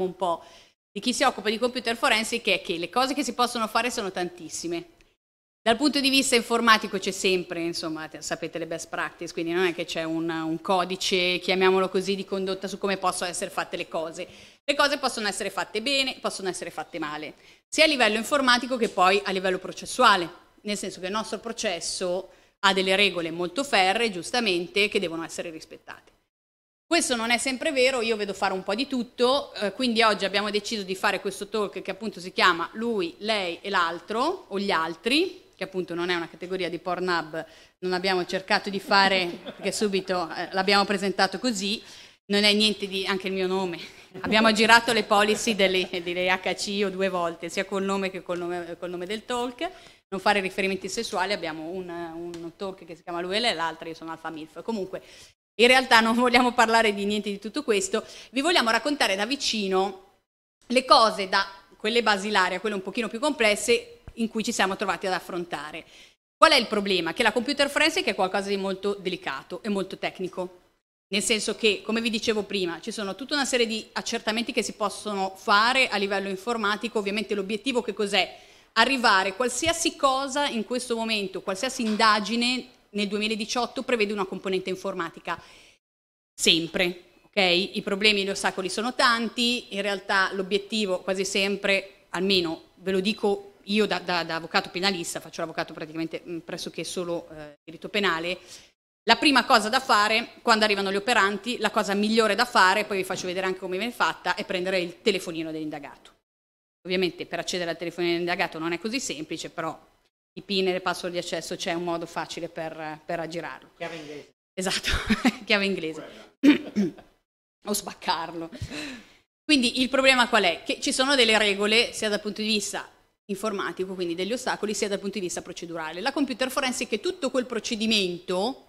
un po' di chi si occupa di computer forensic è che le cose che si possono fare sono tantissime. Dal punto di vista informatico c'è sempre, insomma, sapete le best practice, quindi non è che c'è un, un codice, chiamiamolo così, di condotta su come possono essere fatte le cose. Le cose possono essere fatte bene, possono essere fatte male, sia a livello informatico che poi a livello processuale, nel senso che il nostro processo ha delle regole molto ferre, giustamente, che devono essere rispettate. Questo non è sempre vero, io vedo fare un po' di tutto, eh, quindi oggi abbiamo deciso di fare questo talk che appunto si chiama Lui, lei e l'altro o gli altri, che appunto non è una categoria di Pornhub, non abbiamo cercato di fare perché subito eh, l'abbiamo presentato così, non è niente di anche il mio nome. Abbiamo girato le policy delle, delle HCO due volte, sia col nome che col nome, col nome del talk non fare riferimenti sessuali, abbiamo un, un, talk che si chiama Lui e lei, l'altra io sono Alfa Milf. Comunque, in realtà non vogliamo parlare di niente di tutto questo, vi vogliamo raccontare da vicino le cose da quelle basilari a quelle un pochino più complesse in cui ci siamo trovati ad affrontare. Qual è il problema? Che la computer forensic è qualcosa di molto delicato e molto tecnico, nel senso che, come vi dicevo prima, ci sono tutta una serie di accertamenti che si possono fare a livello informatico, ovviamente l'obiettivo che cos'è? Arrivare qualsiasi cosa in questo momento, qualsiasi indagine nel 2018 prevede una componente informatica. Sempre, ok? I problemi e gli ostacoli sono tanti, in realtà l'obiettivo quasi sempre, almeno ve lo dico io da, da, da avvocato penalista, faccio l'avvocato praticamente mm, pressoché solo eh, diritto penale, la prima cosa da fare quando arrivano gli operanti, la cosa migliore da fare, poi vi faccio vedere anche come viene fatta, è prendere il telefonino dell'indagato. Ovviamente per accedere al telefonino dell'indagato non è così semplice, però IP nelle password di accesso c'è un modo facile per, per aggirarlo. Chiave inglese. Esatto, chiave inglese. o sbaccarlo. Quindi il problema qual è? Che ci sono delle regole sia dal punto di vista informatico, quindi degli ostacoli, sia dal punto di vista procedurale. La computer forensic è tutto quel procedimento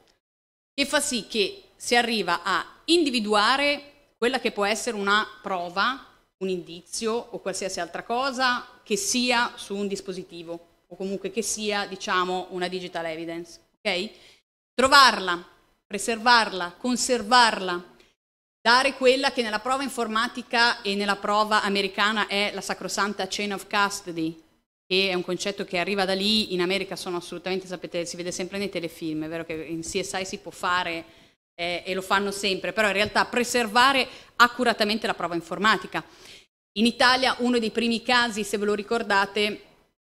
che fa sì che si arriva a individuare quella che può essere una prova, un indizio o qualsiasi altra cosa che sia su un dispositivo o comunque che sia diciamo una digital evidence. Okay? Trovarla, preservarla, conservarla, dare quella che nella prova informatica e nella prova americana è la sacrosanta chain of custody, che è un concetto che arriva da lì, in America sono assolutamente, sapete, si vede sempre nei telefilm, è vero che in CSI si può fare eh, e lo fanno sempre, però in realtà preservare accuratamente la prova informatica. In Italia uno dei primi casi, se ve lo ricordate,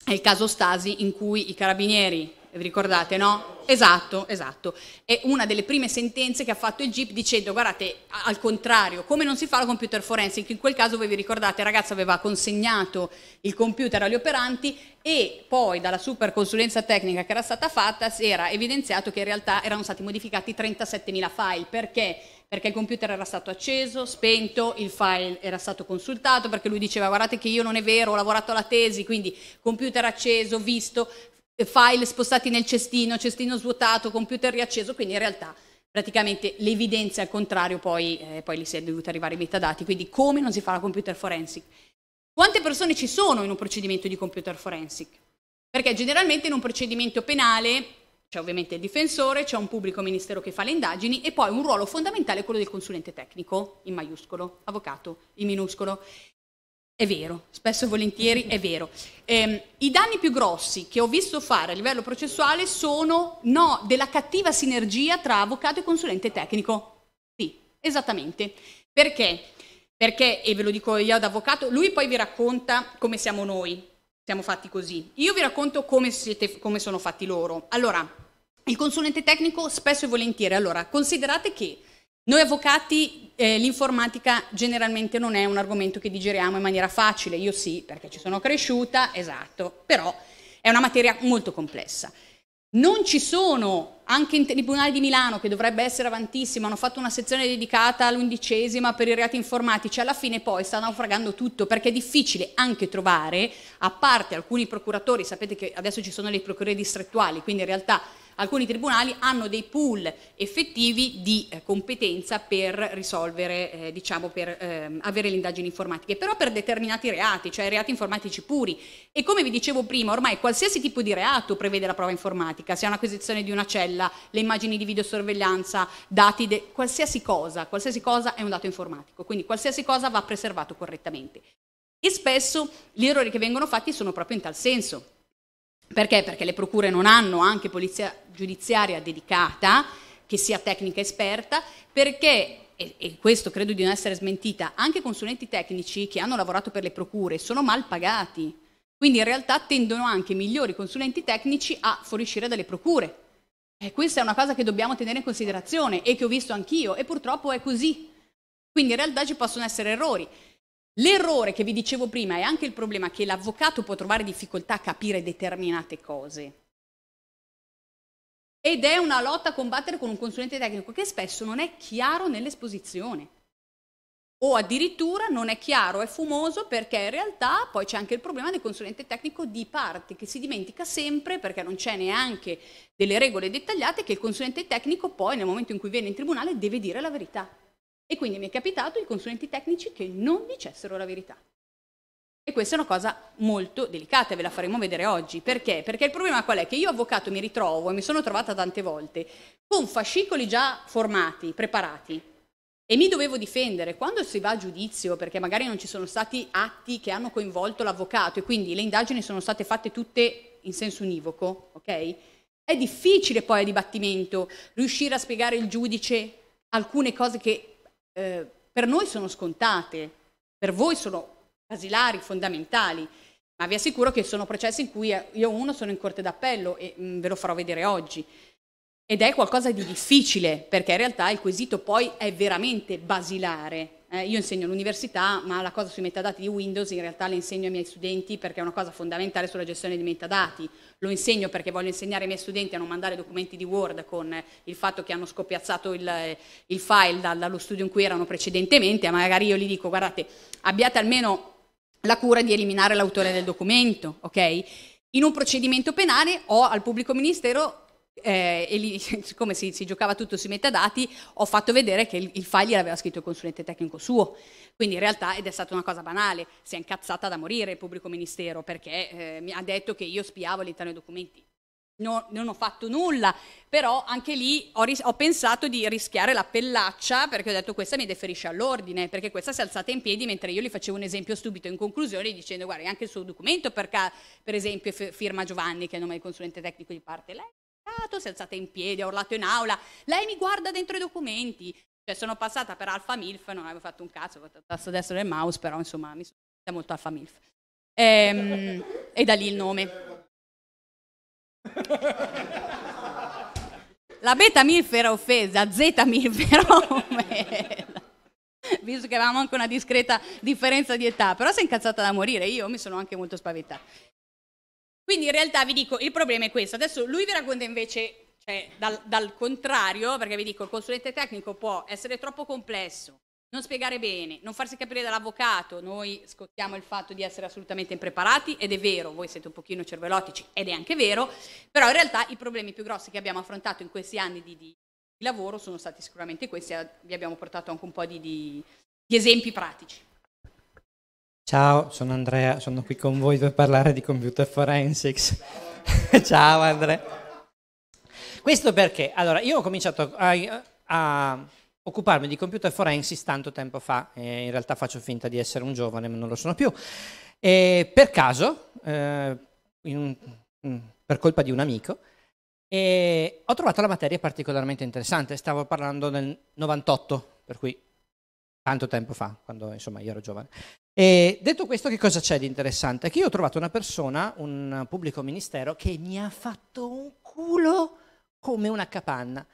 è il caso Stasi in cui i carabinieri vi ricordate, no? Esatto, esatto. È una delle prime sentenze che ha fatto il GIP dicendo, guardate, al contrario, come non si fa la computer forensic? In quel caso voi vi ricordate, il ragazzo aveva consegnato il computer agli operanti e poi dalla super consulenza tecnica che era stata fatta si era evidenziato che in realtà erano stati modificati 37.000 file. Perché? Perché il computer era stato acceso, spento, il file era stato consultato, perché lui diceva guardate che io non è vero, ho lavorato alla tesi, quindi computer acceso, visto, file spostati nel cestino, cestino svuotato, computer riacceso, quindi in realtà praticamente l'evidenza al contrario poi, eh, poi lì si è dovuta arrivare ai metadati, quindi come non si fa la computer forensic? Quante persone ci sono in un procedimento di computer forensic? Perché generalmente in un procedimento penale c'è ovviamente il difensore, c'è un pubblico ministero che fa le indagini e poi un ruolo fondamentale è quello del consulente tecnico, in maiuscolo, avvocato, in minuscolo. È vero, spesso e volentieri è vero. Eh, I danni più grossi che ho visto fare a livello processuale sono no, della cattiva sinergia tra avvocato e consulente tecnico. Sì, esattamente. Perché? Perché, e ve lo dico io da avvocato, lui poi vi racconta come siamo noi, siamo fatti così. Io vi racconto come, siete, come sono fatti loro. Allora, il consulente tecnico spesso e volentieri, allora, considerate che noi avvocati eh, l'informatica generalmente non è un argomento che digeriamo in maniera facile, io sì perché ci sono cresciuta, esatto, però è una materia molto complessa. Non ci sono, anche in Tribunale di Milano, che dovrebbe essere avantissima, hanno fatto una sezione dedicata all'undicesima per i reati informatici, alla fine poi sta naufragando tutto perché è difficile anche trovare, a parte alcuni procuratori, sapete che adesso ci sono le procure distrettuali, quindi in realtà alcuni tribunali hanno dei pool effettivi di eh, competenza per risolvere, eh, diciamo, per eh, avere le indagini informatiche, però per determinati reati, cioè reati informatici puri. E come vi dicevo prima, ormai qualsiasi tipo di reato prevede la prova informatica, sia un'acquisizione di una cella, le immagini di videosorveglianza, dati, de- qualsiasi cosa, qualsiasi cosa è un dato informatico, quindi qualsiasi cosa va preservato correttamente. E spesso gli errori che vengono fatti sono proprio in tal senso perché? Perché le procure non hanno anche polizia giudiziaria dedicata, che sia tecnica esperta, perché e, e, questo credo di non essere smentita, anche consulenti tecnici che hanno lavorato per le procure sono mal pagati. Quindi in realtà tendono anche migliori consulenti tecnici a fuoriuscire dalle procure. E questa è una cosa che dobbiamo tenere in considerazione e che ho visto anch'io e purtroppo è così. Quindi in realtà ci possono essere errori. L'errore che vi dicevo prima è anche il problema che l'avvocato può trovare difficoltà a capire determinate cose. Ed è una lotta a combattere con un consulente tecnico che spesso non è chiaro nell'esposizione. O addirittura non è chiaro, è fumoso perché in realtà poi c'è anche il problema del consulente tecnico di parte che si dimentica sempre perché non c'è neanche delle regole dettagliate che il consulente tecnico poi nel momento in cui viene in tribunale deve dire la verità. E quindi mi è capitato i consulenti tecnici che non dicessero la verità. E questa è una cosa molto delicata, ve la faremo vedere oggi. Perché? Perché il problema qual è? Che io avvocato mi ritrovo, e mi sono trovata tante volte, con fascicoli già formati, preparati, e mi dovevo difendere. Quando si va a giudizio, perché magari non ci sono stati atti che hanno coinvolto l'avvocato, e quindi le indagini sono state fatte tutte in senso univoco, ok? È difficile poi a dibattimento riuscire a spiegare al giudice alcune cose che eh, per noi sono scontate, per voi sono basilari, fondamentali, ma vi assicuro che sono processi in cui eh, io uno sono in corte d'appello e mh, mm, ve lo farò vedere oggi. Ed è qualcosa di difficile, perché in realtà il quesito poi è veramente basilare, eh, io insegno all'università, ma la cosa sui metadati di Windows in realtà la insegno ai miei studenti perché è una cosa fondamentale sulla gestione dei metadati. Lo insegno perché voglio insegnare ai miei studenti a non mandare documenti di Word con il fatto che hanno scopiazzato il, eh, il file dallo studio in cui erano precedentemente, magari io gli dico guardate, abbiate almeno la cura di eliminare l'autore del documento, ok? In un procedimento penale ho al pubblico ministero eh, e lì, siccome si, si, giocava tutto sui metadati, ho fatto vedere che il, il file l'aveva scritto il consulente tecnico suo. Quindi in realtà, ed è stata una cosa banale, si è incazzata da morire il pubblico ministero perché eh, mi ha detto che io spiavo all'interno dei documenti. No, non ho fatto nulla, però anche lì ho, ris- ho, pensato di rischiare la pellaccia perché ho detto questa mi deferisce all'ordine, perché questa si è alzata in piedi mentre io gli facevo un esempio subito in conclusione dicendo guarda anche il suo documento per, per esempio f- firma Giovanni che è il nome del consulente tecnico di parte lei scattato, si è alzata in piedi, ha urlato in aula, lei mi guarda dentro i documenti. Cioè, sono passata per Alfa Milf, non avevo fatto un cazzo, ho fatto il tasto destro del mouse, però insomma mi sono molto Alfa Milf. E, ehm, e da lì il nome. La beta MILF era offesa, zeta MILF era offesa. Visto che avevamo anche una discreta differenza di età, però si è incazzata da morire, io mi sono anche molto spaventata. Quindi in realtà vi dico, il problema è questo. Adesso lui vi racconta invece, cioè, dal, dal, contrario, perché vi dico, il consulente tecnico può essere troppo complesso, non spiegare bene, non farsi capire dall'avvocato. Noi scottiamo il fatto di essere assolutamente impreparati, ed è vero, voi siete un pochino cervelotici ed è anche vero, però in realtà i problemi più grossi che abbiamo affrontato in questi anni di, di lavoro sono stati sicuramente questi, eh, vi abbiamo portato anche un po' di, di, di esempi pratici. Ciao, sono Andrea, sono qui con voi per parlare di computer forensics. Ciao Andrea. Questo perché? Allora, io ho cominciato a, a occuparmi di computer forensics tanto tempo fa, eh, in realtà faccio finta di essere un giovane, ma non lo sono più. E per caso, eh, in, mm, per colpa di un amico, eh, ho trovato la materia particolarmente interessante, stavo parlando nel 98, per cui tanto tempo fa, quando insomma io ero giovane. E detto questo, che cosa c'è di interessante? Che io ho trovato una persona, un pubblico ministero, che mi ha fatto un culo come una capanna.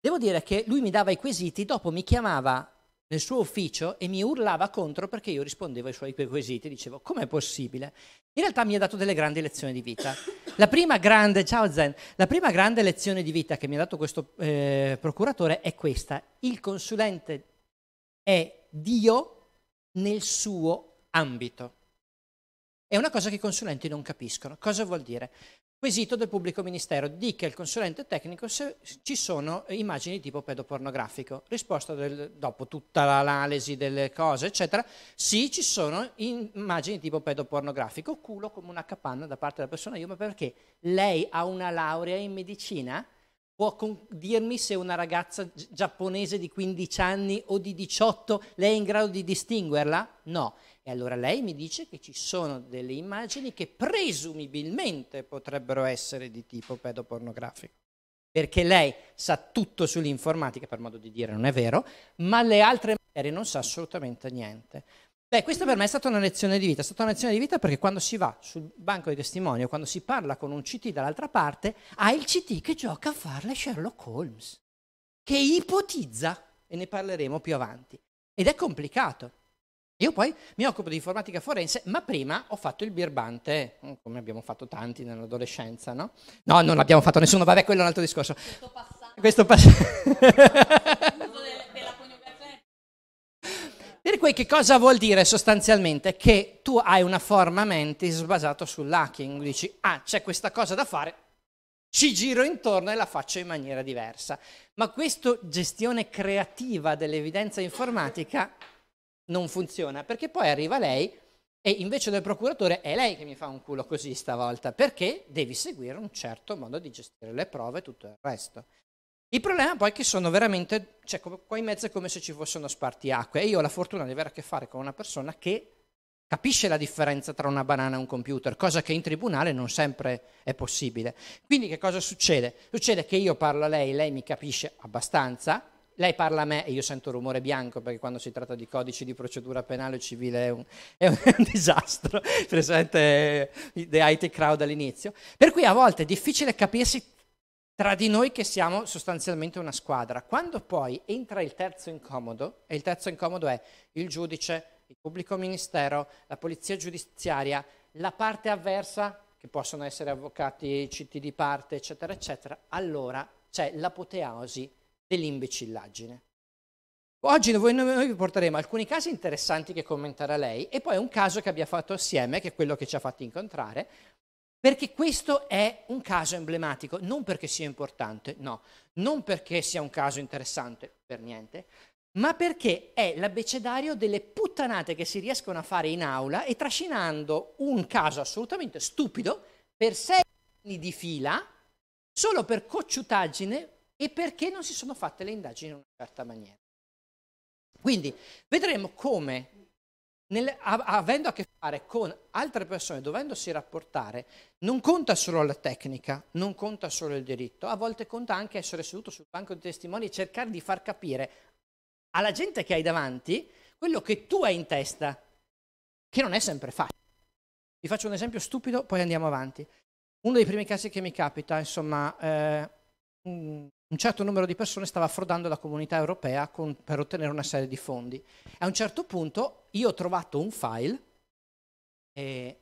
Devo dire che lui mi dava i quesiti, dopo mi chiamava nel suo ufficio e mi urlava contro perché io rispondevo ai suoi quesiti, dicevo com'è possibile? In realtà mi ha dato delle grandi lezioni di vita. La prima grande, ciao Zen, la prima grande lezione di vita che mi ha dato questo eh, procuratore è questa, il consulente è Dio nel suo ambito. È una cosa che i consulenti non capiscono. Cosa vuol dire? Quesito del pubblico ministero, dica il consulente tecnico se ci sono immagini di tipo pedopornografico. Risposta del, dopo tutta l'analisi delle cose, eccetera, sì, ci sono immagini di tipo pedopornografico, culo come una capanna da parte della persona, io ma perché? Lei ha una laurea in medicina? può dirmi se una ragazza giapponese di 15 anni o di 18 lei è in grado di distinguerla? No. E allora lei mi dice che ci sono delle immagini che presumibilmente potrebbero essere di tipo pedopornografico. Perché lei sa tutto sull'informatica, per modo di dire non è vero, ma le altre materie non sa assolutamente niente. Beh, questa per me è stata una lezione di vita, è stata una lezione di vita perché quando si va sul banco di testimoni quando si parla con un CT dall'altra parte, ha il CT che gioca a farle Sherlock Holmes, che ipotizza, e ne parleremo più avanti. Ed è complicato. Io poi mi occupo di informatica forense, ma prima ho fatto il birbante, mm, come abbiamo fatto tanti nell'adolescenza, no? No, non l'abbiamo fatto nessuno, vabbè, quello è un altro discorso. Questo passaggio. Questo passaggio. Per cui che cosa vuol dire sostanzialmente? Che tu hai una forma mentis basata sull'hacking, dici ah c'è questa cosa da fare, ci giro intorno e la faccio in maniera diversa. Ma questa gestione creativa dell'evidenza informatica non funziona, perché poi arriva lei e invece del procuratore è lei che mi fa un culo così stavolta, perché devi seguire un certo modo di gestire le prove e tutto il resto. Il problema poi è che sono veramente, cioè qua in mezzo è come se ci fossero spartiacque e io ho la fortuna di avere a che fare con una persona che capisce la differenza tra una banana e un computer, cosa che in tribunale non sempre è possibile. Quindi che cosa succede? Succede che io parlo a lei, lei mi capisce abbastanza, lei parla a me e io sento rumore bianco perché quando si tratta di codici di procedura penale o civile è un, è un, è un disastro, presente eh, the IT crowd all'inizio, per cui a volte è difficile capirsi tra di noi che siamo sostanzialmente una squadra. Quando poi entra il terzo incomodo, e il terzo incomodo è il giudice, il pubblico ministero, la polizia giudiziaria, la parte avversa, che possono essere avvocati, CT di parte, eccetera, eccetera, allora c'è l'apoteosi dell'imbecillaggine. Oggi noi, noi vi porteremo alcuni casi interessanti che commenterà lei e poi un caso che abbia fatto assieme, che è quello che ci ha fatto incontrare, perché questo è un caso emblematico, non perché sia importante, no, non perché sia un caso interessante, per niente, ma perché è l'abecedario delle puttanate che si riescono a fare in aula e trascinando un caso assolutamente stupido per sei anni di fila solo per cocciutaggine e perché non si sono fatte le indagini in una certa maniera. Quindi vedremo come nel, avendo a che fare con altre persone, dovendosi rapportare, non conta solo la tecnica, non conta solo il diritto, a volte conta anche essere seduto sul banco dei testimoni e cercare di far capire alla gente che hai davanti quello che tu hai in testa, che non è sempre facile. Vi faccio un esempio stupido, poi andiamo avanti. Uno dei primi casi che mi capita, insomma, eh, un certo numero di persone stava frodando la comunità europea con, per ottenere una serie di fondi. A un certo punto io ho trovato un file eh,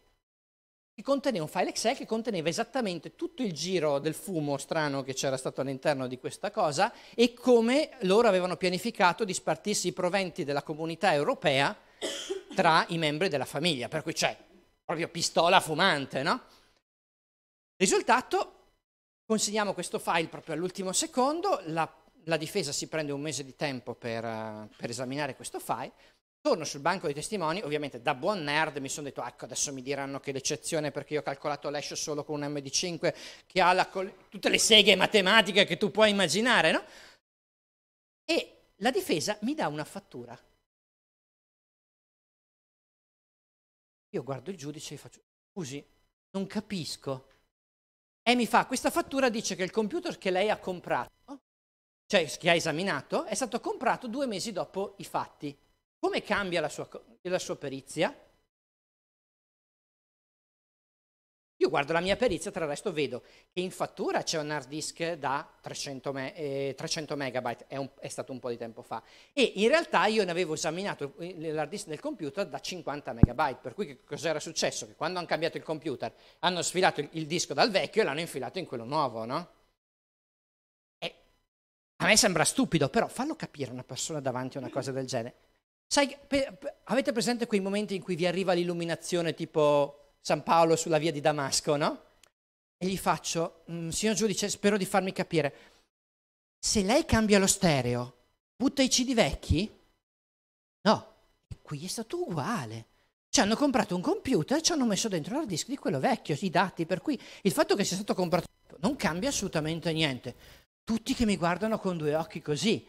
che conteneva un file Excel che conteneva esattamente tutto il giro del fumo strano che c'era stato all'interno di questa cosa e come loro avevano pianificato di spartirsi i proventi della comunità europea tra i membri della famiglia, per cui c'è proprio pistola fumante, no? Risultato, Consegniamo questo file proprio all'ultimo secondo, la, la, difesa si prende un mese di tempo per, uh, per esaminare questo file, torno sul banco dei testimoni, ovviamente da buon nerd mi sono detto ecco adesso mi diranno che l'eccezione perché io ho calcolato l'escio solo con un MD5 che ha col- tutte le seghe matematiche che tu puoi immaginare, no? E la difesa mi dà una fattura. Io guardo il giudice e faccio, scusi, non capisco e mi fa questa fattura dice che il computer che lei ha comprato, cioè che ha esaminato, è stato comprato due mesi dopo i fatti. Come cambia la sua, la sua perizia? Io guardo la mia perizia, tra il resto vedo che in fattura c'è un hard disk da 300, me, eh, 300 megabyte, è, un, è, stato un po' di tempo fa, e in realtà io ne avevo esaminato eh, l'hard disk del computer da 50 megabyte, per cui che cos'era successo? Che quando hanno cambiato il computer hanno sfilato il, il disco dal vecchio e l'hanno infilato in quello nuovo, no? E a me sembra stupido, però fallo capire a una persona davanti a una cosa del genere. Sai, pe, pe, avete presente quei momenti in cui vi arriva l'illuminazione tipo San Paolo sulla via di Damasco, no? E gli faccio, mm, signor giudice, spero di farmi capire, se lei cambia lo stereo, butta i CD vecchi? No, qui è stato uguale. Ci hanno comprato un computer e ci hanno messo dentro l'hard disk di quello vecchio, i dati, per cui il fatto che sia stato comprato non cambia assolutamente niente. Tutti che mi guardano con due occhi così.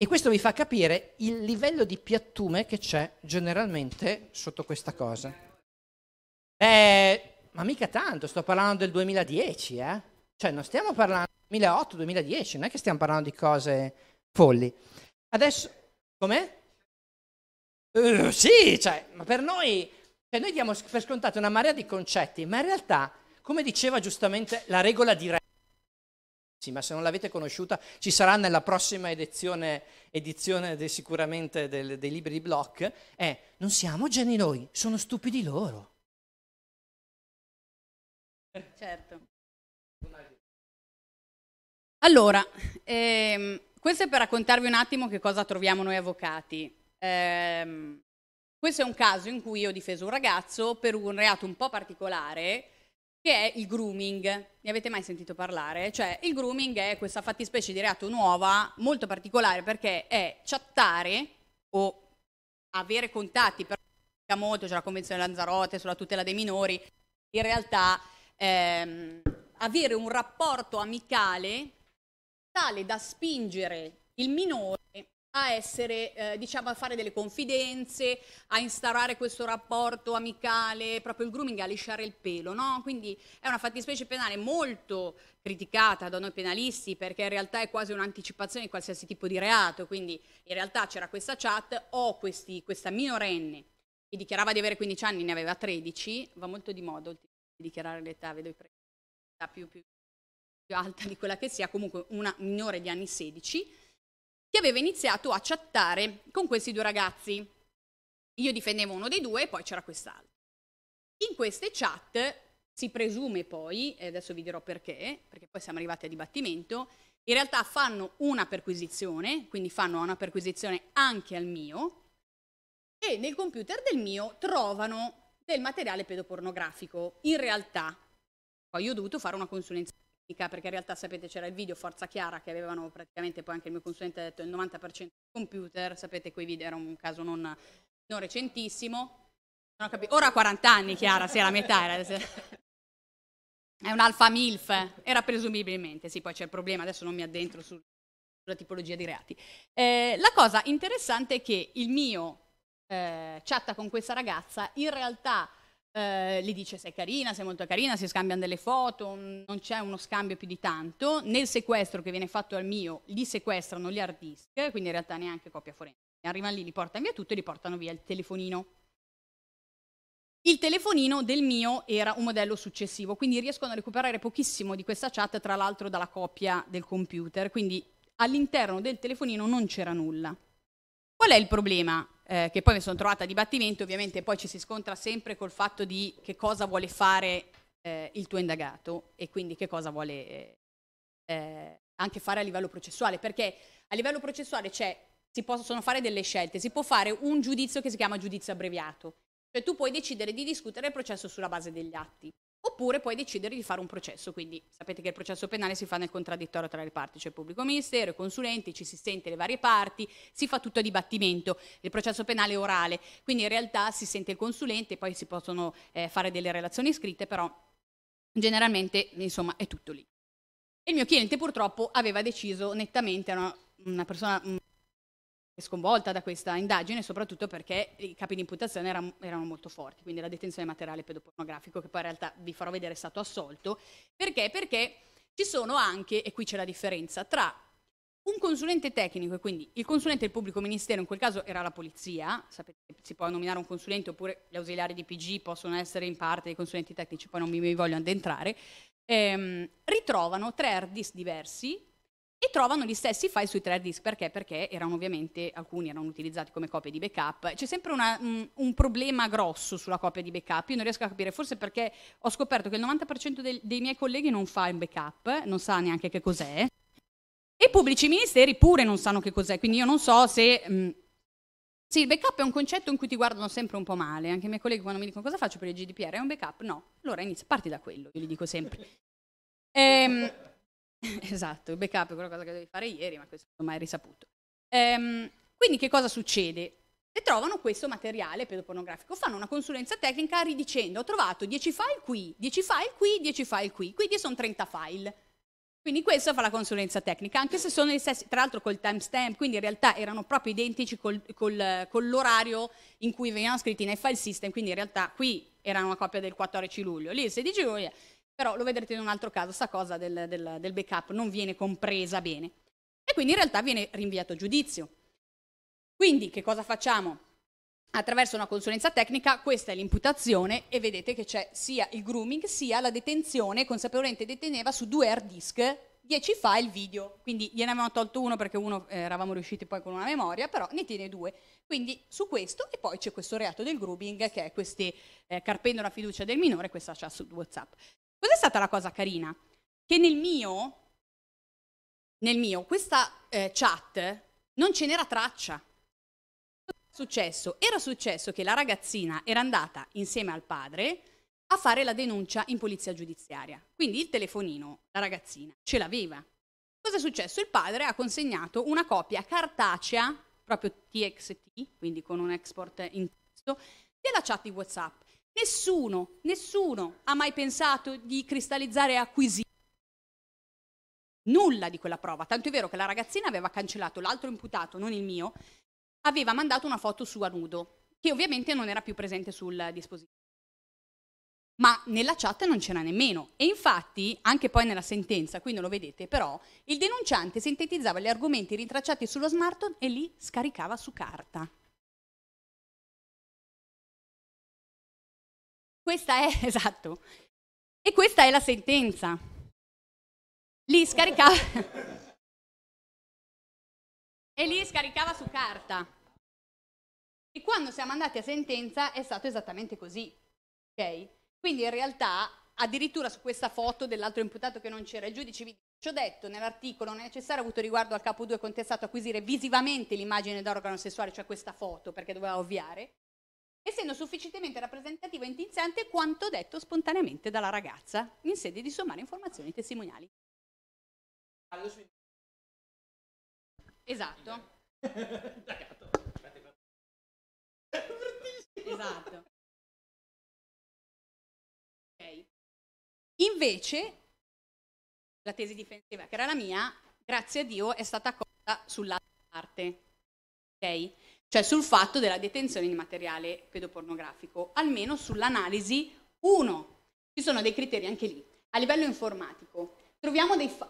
E questo mi fa capire il livello di piattume che c'è generalmente sotto questa cosa. Eh, ma mica tanto, sto parlando del 2010, eh? Cioè non stiamo parlando del 2008-2010, non è che stiamo parlando di cose folli. Adesso, com'è? Uh, sì, cioè, ma per noi, cioè noi diamo per scontato una marea di concetti, ma in realtà, come diceva giustamente la regola di re, sì, ma se non l'avete conosciuta ci sarà nella prossima edizione, edizione de, sicuramente del, dei libri di Bloch, è non siamo geni noi, sono stupidi loro certo. Allora, ehm, questo è per raccontarvi un attimo che cosa troviamo noi avvocati. Eh, questo è un caso in cui io ho difeso un ragazzo per un reato un po' particolare che è il grooming. Ne avete mai sentito parlare? Cioè, il grooming è questa fattispecie di reato nuova, molto particolare perché è chattare o avere contatti per molto, c'è la Convenzione Lanzarote sulla tutela dei minori, in realtà ehm, avere un rapporto amicale tale da spingere il minore a essere, eh, diciamo, a fare delle confidenze, a instaurare questo rapporto amicale, proprio il grooming a lisciare il pelo, no? Quindi è una fattispecie penale molto criticata da noi penalisti perché in realtà è quasi un'anticipazione di qualsiasi tipo di reato, quindi in realtà c'era questa chat, ho questi, questa minorenne che dichiarava di avere 15 anni, ne aveva 13, va molto di moda dichiarare l'età, vedo i prezzi più, più, più alta di quella che sia, comunque una minore di anni 16, che aveva iniziato a chattare con questi due ragazzi. Io difendevo uno dei due e poi c'era quest'altro. In queste chat si presume poi, e adesso vi dirò perché, perché poi siamo arrivati a dibattimento, in realtà fanno una perquisizione, quindi fanno una perquisizione anche al mio, e nel computer del mio trovano del materiale pedopornografico. In realtà, poi io ho dovuto fare una consulenza tecnica perché in realtà sapete c'era il video Forza Chiara che avevano praticamente poi anche il mio consulente ha detto il 90% computer, sapete quei video erano un caso non, non recentissimo. Non Ora ha 40 anni Chiara, si sì, la metà era. È un alfa milf, era presumibilmente, sì, poi c'è il problema, adesso non mi addentro su, sulla tipologia di reati. Eh, la cosa interessante è che il mio eh, chatta con questa ragazza, in realtà eh, le dice sei carina, sei molto carina, si scambiano delle foto, mm, non c'è uno scambio più di tanto. Nel sequestro che viene fatto al mio, li sequestrano gli hard disk, quindi in realtà neanche coppia forense. Arrivano lì, li portano via tutto e li portano via il telefonino. Il telefonino del mio era un modello successivo, quindi riescono a recuperare pochissimo di questa chat, tra l'altro dalla coppia del computer, quindi all'interno del telefonino non c'era nulla. Qual è il problema? eh, che poi mi sono trovata a dibattimento, ovviamente poi ci si scontra sempre col fatto di che cosa vuole fare eh, il tuo indagato e quindi che cosa vuole eh, anche fare a livello processuale, perché a livello processuale c'è, cioè, si possono fare delle scelte, si può fare un giudizio che si chiama giudizio abbreviato, cioè tu puoi decidere di discutere il processo sulla base degli atti oppure puoi decidere di fare un processo, quindi sapete che il processo penale si fa nel contraddittorio tra le parti, c'è cioè il pubblico ministero, i consulenti, ci si sente le varie parti, si fa tutto a dibattimento, il processo penale è orale, quindi in realtà si sente il consulente, poi si possono eh, fare delle relazioni scritte, però generalmente insomma è tutto lì. E il mio cliente purtroppo aveva deciso nettamente, era una, una persona mm, sconvolta da questa indagine, soprattutto perché i capi di imputazione erano, erano molto forti, quindi la detenzione materiale pedopornografico, che poi in realtà vi farò vedere è stato assolto. Perché? Perché ci sono anche, e qui c'è la differenza, tra un consulente tecnico, e quindi il consulente del pubblico ministero, in quel caso era la polizia, sapete, si può nominare un consulente oppure gli ausiliari di PG possono essere in parte dei consulenti tecnici, poi non mi, mi voglio addentrare, ehm, ritrovano tre hard disk diversi e trovano gli stessi file sui tre disk perché? Perché erano ovviamente alcuni erano utilizzati come copie di backup. C'è sempre una, un, mm, un, problema grosso sulla copia di backup. Io non riesco a capire, forse perché ho scoperto che il 90% del, dei miei colleghi non fa un backup, non sa neanche che cos'è. E i pubblici ministeri pure non sanno che cos'è, quindi io non so se mh, mm, sì, il backup è un concetto in cui ti guardano sempre un po' male, anche i miei colleghi quando mi dicono cosa faccio per il GDPR, è un backup? No, allora inizia, parti da quello, io gli dico sempre. Ehm, esatto, il backup è quella cosa che devi fare ieri, ma questo non è mai risaputo. Ehm, quindi che cosa succede? E trovano questo materiale pedopornografico, fanno una consulenza tecnica ridicendo ho trovato 10 file qui, 10 file qui, 10 file qui, quindi sono 30 file. Quindi questa fa la consulenza tecnica, anche se sono gli stessi, tra l'altro col timestamp, quindi in realtà erano proprio identici col, col, con l'orario in cui venivano scritti nei file system, quindi in realtà qui era una copia del 14 luglio, lì il 16 luglio, però lo vedrete in un altro caso, sta cosa del, del, del backup non viene compresa bene. E quindi in realtà viene rinviato a giudizio. Quindi che cosa facciamo? Attraverso una consulenza tecnica, questa è l'imputazione e vedete che c'è sia il grooming sia la detenzione, consapevolmente deteneva su due hard disk 10 file video, quindi gliene avevamo tolto uno perché uno eh, eravamo riusciti poi con una memoria, però ne tiene due. Quindi su questo e poi c'è questo reato del grooming che è questi eh, carpendo la fiducia del minore, questa c'ha su WhatsApp. Cos'è stata la cosa carina? Che nel mio, nel mio questa eh, chat non ce n'era traccia. Cos'è successo? Era successo che la ragazzina era andata insieme al padre a fare la denuncia in polizia giudiziaria. Quindi il telefonino, la ragazzina, ce l'aveva. Cosa è successo? Il padre ha consegnato una copia cartacea, proprio TXT, quindi con un export in testo, della chat di WhatsApp. Nessuno, nessuno ha mai pensato di cristallizzare e acquisire nulla di quella prova. Tanto è vero che la ragazzina aveva cancellato l'altro imputato, non il mio, aveva mandato una foto sua nudo, che ovviamente non era più presente sul dispositivo. Ma nella chat non c'era nemmeno. E infatti, anche poi nella sentenza, qui non lo vedete, però, il denunciante sintetizzava gli argomenti rintracciati sullo smartphone e li scaricava su carta. Questa è, esatto. E questa è la sentenza. Lì scaricava... e lì scaricava su carta. E quando siamo andati a sentenza è stato esattamente così. Okay? Quindi in realtà addirittura su questa foto dell'altro imputato che non c'era il giudice vi ci ho detto nell'articolo non è necessario avuto riguardo al capo 2 contestato acquisire visivamente l'immagine d'organo sessuale cioè questa foto perché doveva ovviare essendo sufficientemente rappresentativa e intimizzante quanto detto spontaneamente dalla ragazza in sede di sommare informazioni testimoniali. Esatto. esatto. Okay. Invece, la tesi difensiva che era la mia, grazie a Dio, è stata accolta sull'altra parte. Okay? cioè sul fatto della detenzione di materiale pedopornografico, almeno sull'analisi 1. Ci sono dei criteri anche lì. A livello informatico,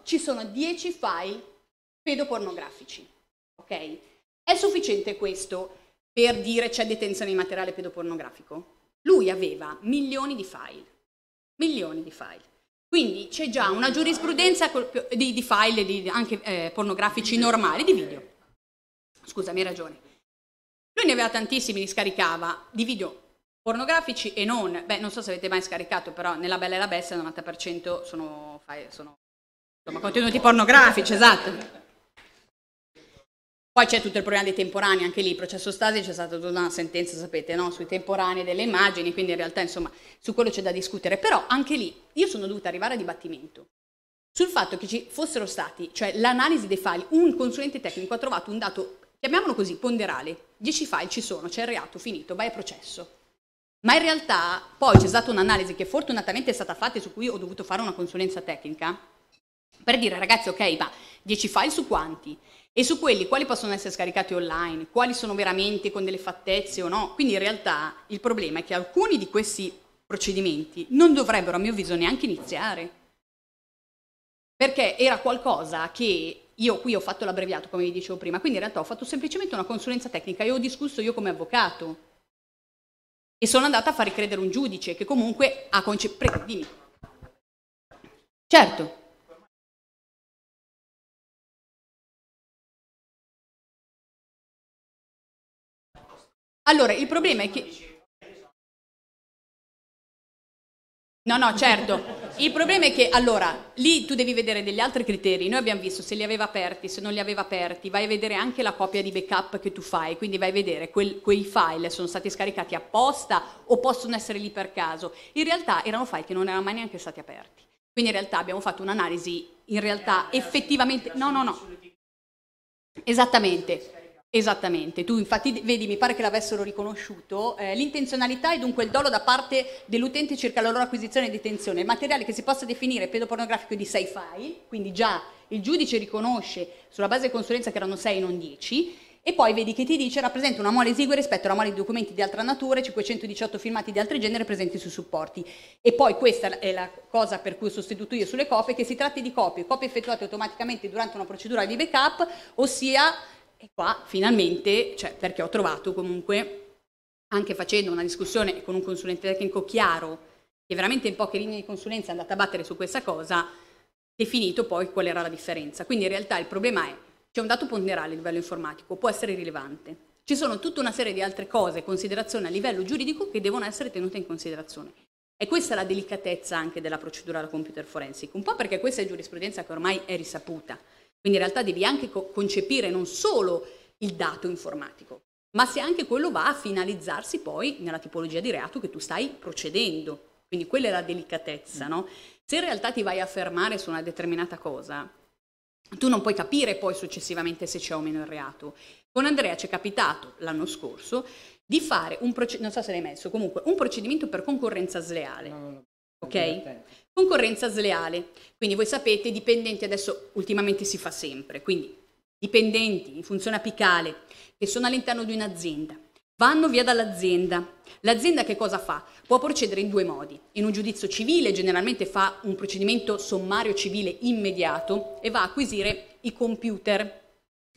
ci sono 10 file pedopornografici. Okay? È sufficiente questo per dire c'è detenzione di materiale pedopornografico? Lui aveva milioni di file, milioni di file. Quindi c'è già una giurisprudenza di, di file di, anche eh, pornografici normali, di video. Scusami, hai ragione. Lui ne aveva tantissimi, li scaricava di video pornografici e non. Beh, non so se avete mai scaricato, però nella Bella e la Bestia il 90% sono, sono insomma, contenuti pornografici, esatto. Poi c'è tutto il problema dei temporanei, anche lì, processo Stasi c'è stata tutta una sentenza, sapete, no? sui temporanei delle immagini, quindi in realtà insomma su quello c'è da discutere, però anche lì io sono dovuta arrivare a dibattimento sul fatto che ci fossero stati, cioè l'analisi dei file, un consulente tecnico ha trovato un dato chiamiamolo così, ponderale. 10 file ci sono, c'è il reato, finito, vai a processo. Ma in realtà poi c'è stata un'analisi che fortunatamente è stata fatta e su cui ho dovuto fare una consulenza tecnica per dire ragazzi ok ma 10 file su quanti e su quelli quali possono essere scaricati online, quali sono veramente con delle fattezze o no. Quindi in realtà il problema è che alcuni di questi procedimenti non dovrebbero a mio avviso neanche iniziare perché era qualcosa che io qui ho fatto l'abbreviato, come vi dicevo prima, quindi in realtà ho fatto semplicemente una consulenza tecnica e ho discusso io come avvocato. E sono andata a far ricredere un giudice che comunque ha concepito... Dimmi. Certo. Allora, il problema è che... No, no, certo. Il problema è che allora lì tu devi vedere degli altri criteri. Noi abbiamo visto se li aveva aperti, se non li aveva aperti, vai a vedere anche la copia di backup che tu fai, quindi vai a vedere quel, quei file sono stati scaricati apposta o possono essere lì per caso. In realtà erano file che non erano mai neanche stati aperti. Quindi in realtà abbiamo fatto un'analisi in realtà eh, eh, effettivamente no, no, no. Esattamente. Esattamente, tu infatti vedi, mi pare che l'avessero riconosciuto, eh, l'intenzionalità e dunque il dolo da parte dell'utente circa la loro acquisizione e detenzione, il materiale che si possa definire pedopornografico di 6 file, quindi già il giudice riconosce sulla base di consulenza che erano 6 e non 10, e poi vedi che ti dice rappresenta una mole esigua rispetto alla mole di documenti di altra natura 518 filmati di altri genere presenti sui supporti. E poi questa è la cosa per cui ho sostituito io sulle copie, che si tratti di copie, copie effettuate automaticamente durante una procedura di backup, ossia e qua finalmente, cioè, perché ho trovato comunque, anche facendo una discussione con un consulente tecnico chiaro, che veramente in poche linee di consulenza è andata a battere su questa cosa, definito poi qual era la differenza. Quindi in realtà il problema è, c'è un dato ponderale a livello informatico, può essere rilevante. Ci sono tutta una serie di altre cose, considerazioni a livello giuridico che devono essere tenute in considerazione. E questa è la delicatezza anche della procedura alla computer forensic, un po' perché questa è giurisprudenza che ormai è risaputa, quindi in realtà devi anche co- concepire non solo il dato informatico, ma se anche quello va a finalizzarsi poi nella tipologia di reato che tu stai procedendo. Quindi quella è la delicatezza, mm. no? Se in realtà ti vai a fermare su una determinata cosa, tu non puoi capire poi successivamente se c'è o meno il reato. Con Andrea ci è capitato l'anno scorso di fare un, proced- so messo, comunque, un procedimento per concorrenza sleale. No, no, no, ok? Concorrenza sleale, quindi voi sapete, dipendenti adesso ultimamente si fa sempre, quindi dipendenti in funzione apicale che sono all'interno di un'azienda, vanno via dall'azienda. L'azienda che cosa fa? Può procedere in due modi. In un giudizio civile generalmente fa un procedimento sommario civile immediato e va a acquisire i computer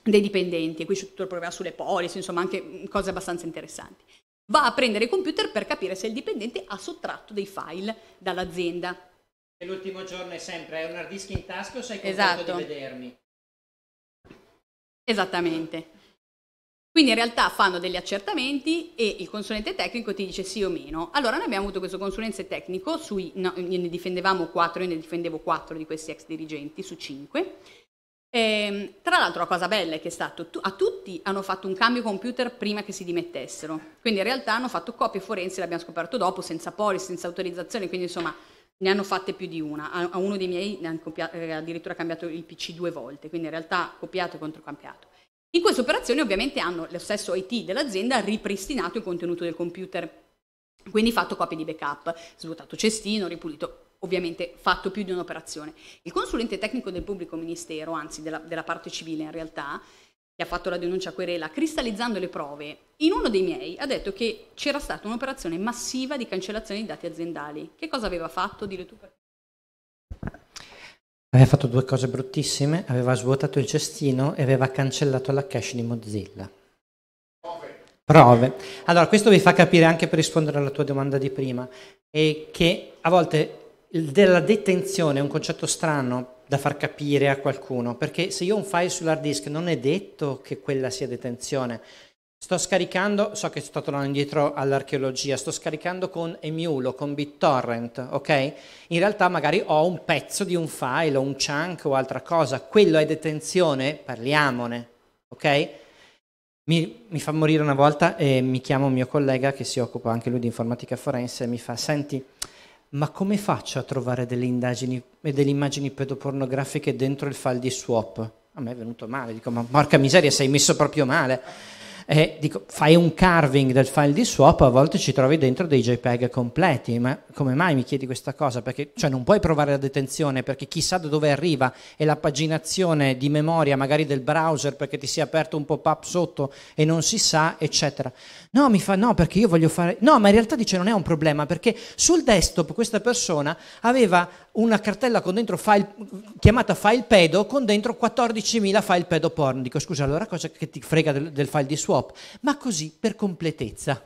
dei dipendenti, e qui c'è tutto il problema sulle polisi, insomma anche mm, cose abbastanza interessanti. Va a prendere i computer per capire se il dipendente ha sottratto dei file dall'azienda l'ultimo giorno è sempre, è un hard disk in tasca o sei contento esatto. di vedermi? Esattamente. Quindi in realtà fanno degli accertamenti e il consulente tecnico ti dice sì o meno. Allora noi abbiamo avuto questo consulente tecnico, sui, no, ne difendevamo 4, io ne difendevo 4 di questi ex dirigenti su 5. E, ehm, tra l'altro la cosa bella è che è stato, a tutti hanno fatto un cambio computer prima che si dimettessero. Quindi in realtà hanno fatto copie forensi, l'abbiamo scoperto dopo, senza polis, senza autorizzazione, quindi insomma ne hanno fatte più di una. A, uno dei miei ne hanno copiato, eh, addirittura cambiato il PC due volte, quindi in realtà copiato e controcambiato. In questa operazione ovviamente hanno lo stesso IT dell'azienda ripristinato il contenuto del computer, quindi fatto copie di backup, svuotato cestino, ripulito, ovviamente fatto più di un'operazione. Il consulente tecnico del pubblico ministero, anzi della, della parte civile in realtà, ha fatto la denuncia querela, cristallizzando le prove, in uno dei miei ha detto che c'era stata un'operazione massiva di cancellazione di dati aziendali. Che cosa aveva fatto? Dile tu Aveva fatto due cose bruttissime, aveva svuotato il cestino e aveva cancellato la cache di Mozilla. Prove. Allora, questo vi fa capire anche per rispondere alla tua domanda di prima, è che a volte della detenzione è un concetto strano da far capire a qualcuno, perché se io ho un file sull'hard disk non è detto che quella sia detenzione. Sto scaricando, so che sto tornando indietro all'archeologia, sto scaricando con Emulo, con BitTorrent, ok? In realtà magari ho un pezzo di un file o un chunk o altra cosa, quello è detenzione, parliamone, ok? Mi, mi fa morire una volta e mi chiama un mio collega che si occupa anche lui di informatica forense e mi fa, senti, ma come faccio a trovare delle indagini e delle immagini pedopornografiche dentro il file di swap? A me è venuto male, dico, ma porca miseria, sei messo proprio male e dico, fai un carving del file di swap, a volte ci trovi dentro dei JPEG completi, ma come mai mi chiedi questa cosa? Perché cioè, non puoi provare la detenzione, perché chissà da dove arriva e la paginazione di memoria magari del browser perché ti si è aperto un pop-up sotto e non si sa, eccetera. No, mi fa no perché io voglio fare... No, ma in realtà dice non è un problema, perché sul desktop questa persona aveva una cartella con dentro file, chiamata file pedo con dentro 14.000 file pedo porn. Dico scusa, allora cosa che ti frega del, del file di swap? Ma così per completezza.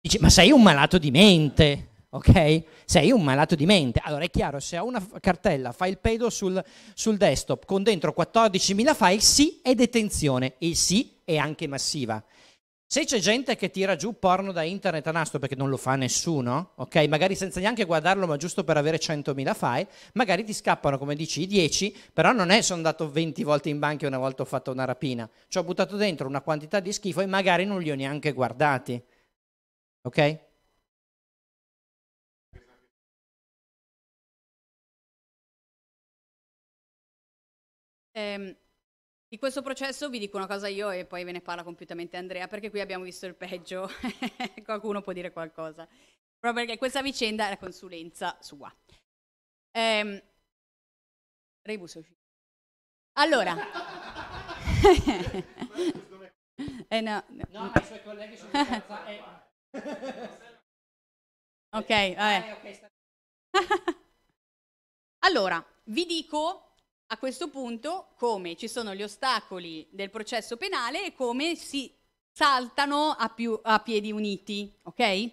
Dici, ma sei un malato di mente, ok? Sei un malato di mente. Allora è chiaro, se ho una cartella file pedo sul, sul desktop con dentro 14.000 file, sì è detenzione, e sì è anche massiva. Se c'è gente che tira giù porno da internet a nastro perché non lo fa nessuno, ok? Magari senza neanche guardarlo, ma giusto per avere 100.000 file, magari ti scappano, come dici, i 10, però non è sono andato 20 volte in banca e una volta ho fatto una rapina. Ci ho buttato dentro una quantità di schifo e magari non li ho neanche guardati. Ok? Um di questo processo vi dico una cosa io e poi ve ne parla completamente Andrea, perché qui abbiamo visto il peggio, qualcuno può dire qualcosa. Proprio perché questa vicenda è la consulenza sua. Ehm, Rebus è uscito. Allora. eh no, no. no, ma i suoi colleghi sono e... Eh. Ok, vabbè. Ah, allora, vi dico a questo punto come ci sono gli ostacoli del processo penale e come si saltano a, più, a piedi uniti, ok?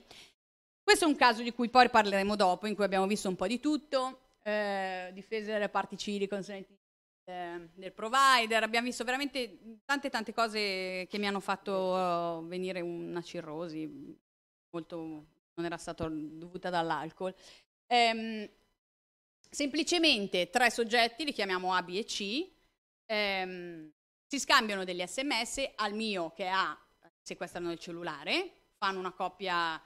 Questo è un caso di cui poi parleremo dopo, in cui abbiamo visto un po' di tutto, eh, difesa delle parti civili, consulenti eh, del provider, abbiamo visto veramente tante tante cose che mi hanno fatto eh, venire una cirrosi, molto non era stata dovuta dall'alcol. Eh, Semplicemente tre soggetti, li chiamiamo A, B e C, ehm, si scambiano degli sms al mio che ha, sequestrano il cellulare, fanno una coppia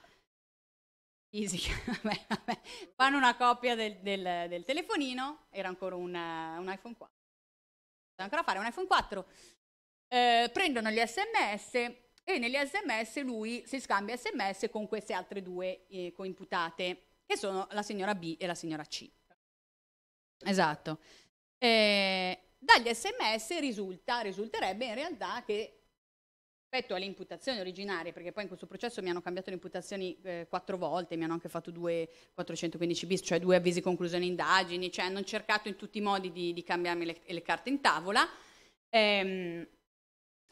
fisica, vabbè, vabbè, fanno una coppia del, del, del telefonino, era ancora una, un iPhone 4, ancora fare un iPhone 4, eh, prendono gli sms e negli sms lui si scambia sms con queste altre due eh, coimputate, che sono la signora B e la signora C. Esatto. Eh, dagli sms risulta, risulterebbe in realtà che rispetto alle imputazioni originarie, perché poi in questo processo mi hanno cambiato le imputazioni eh, quattro volte, mi hanno anche fatto due 415 bis, cioè due avvisi conclusione indagini, cioè hanno cercato in tutti i modi di, di cambiarmi le, le, carte in tavola. Eh,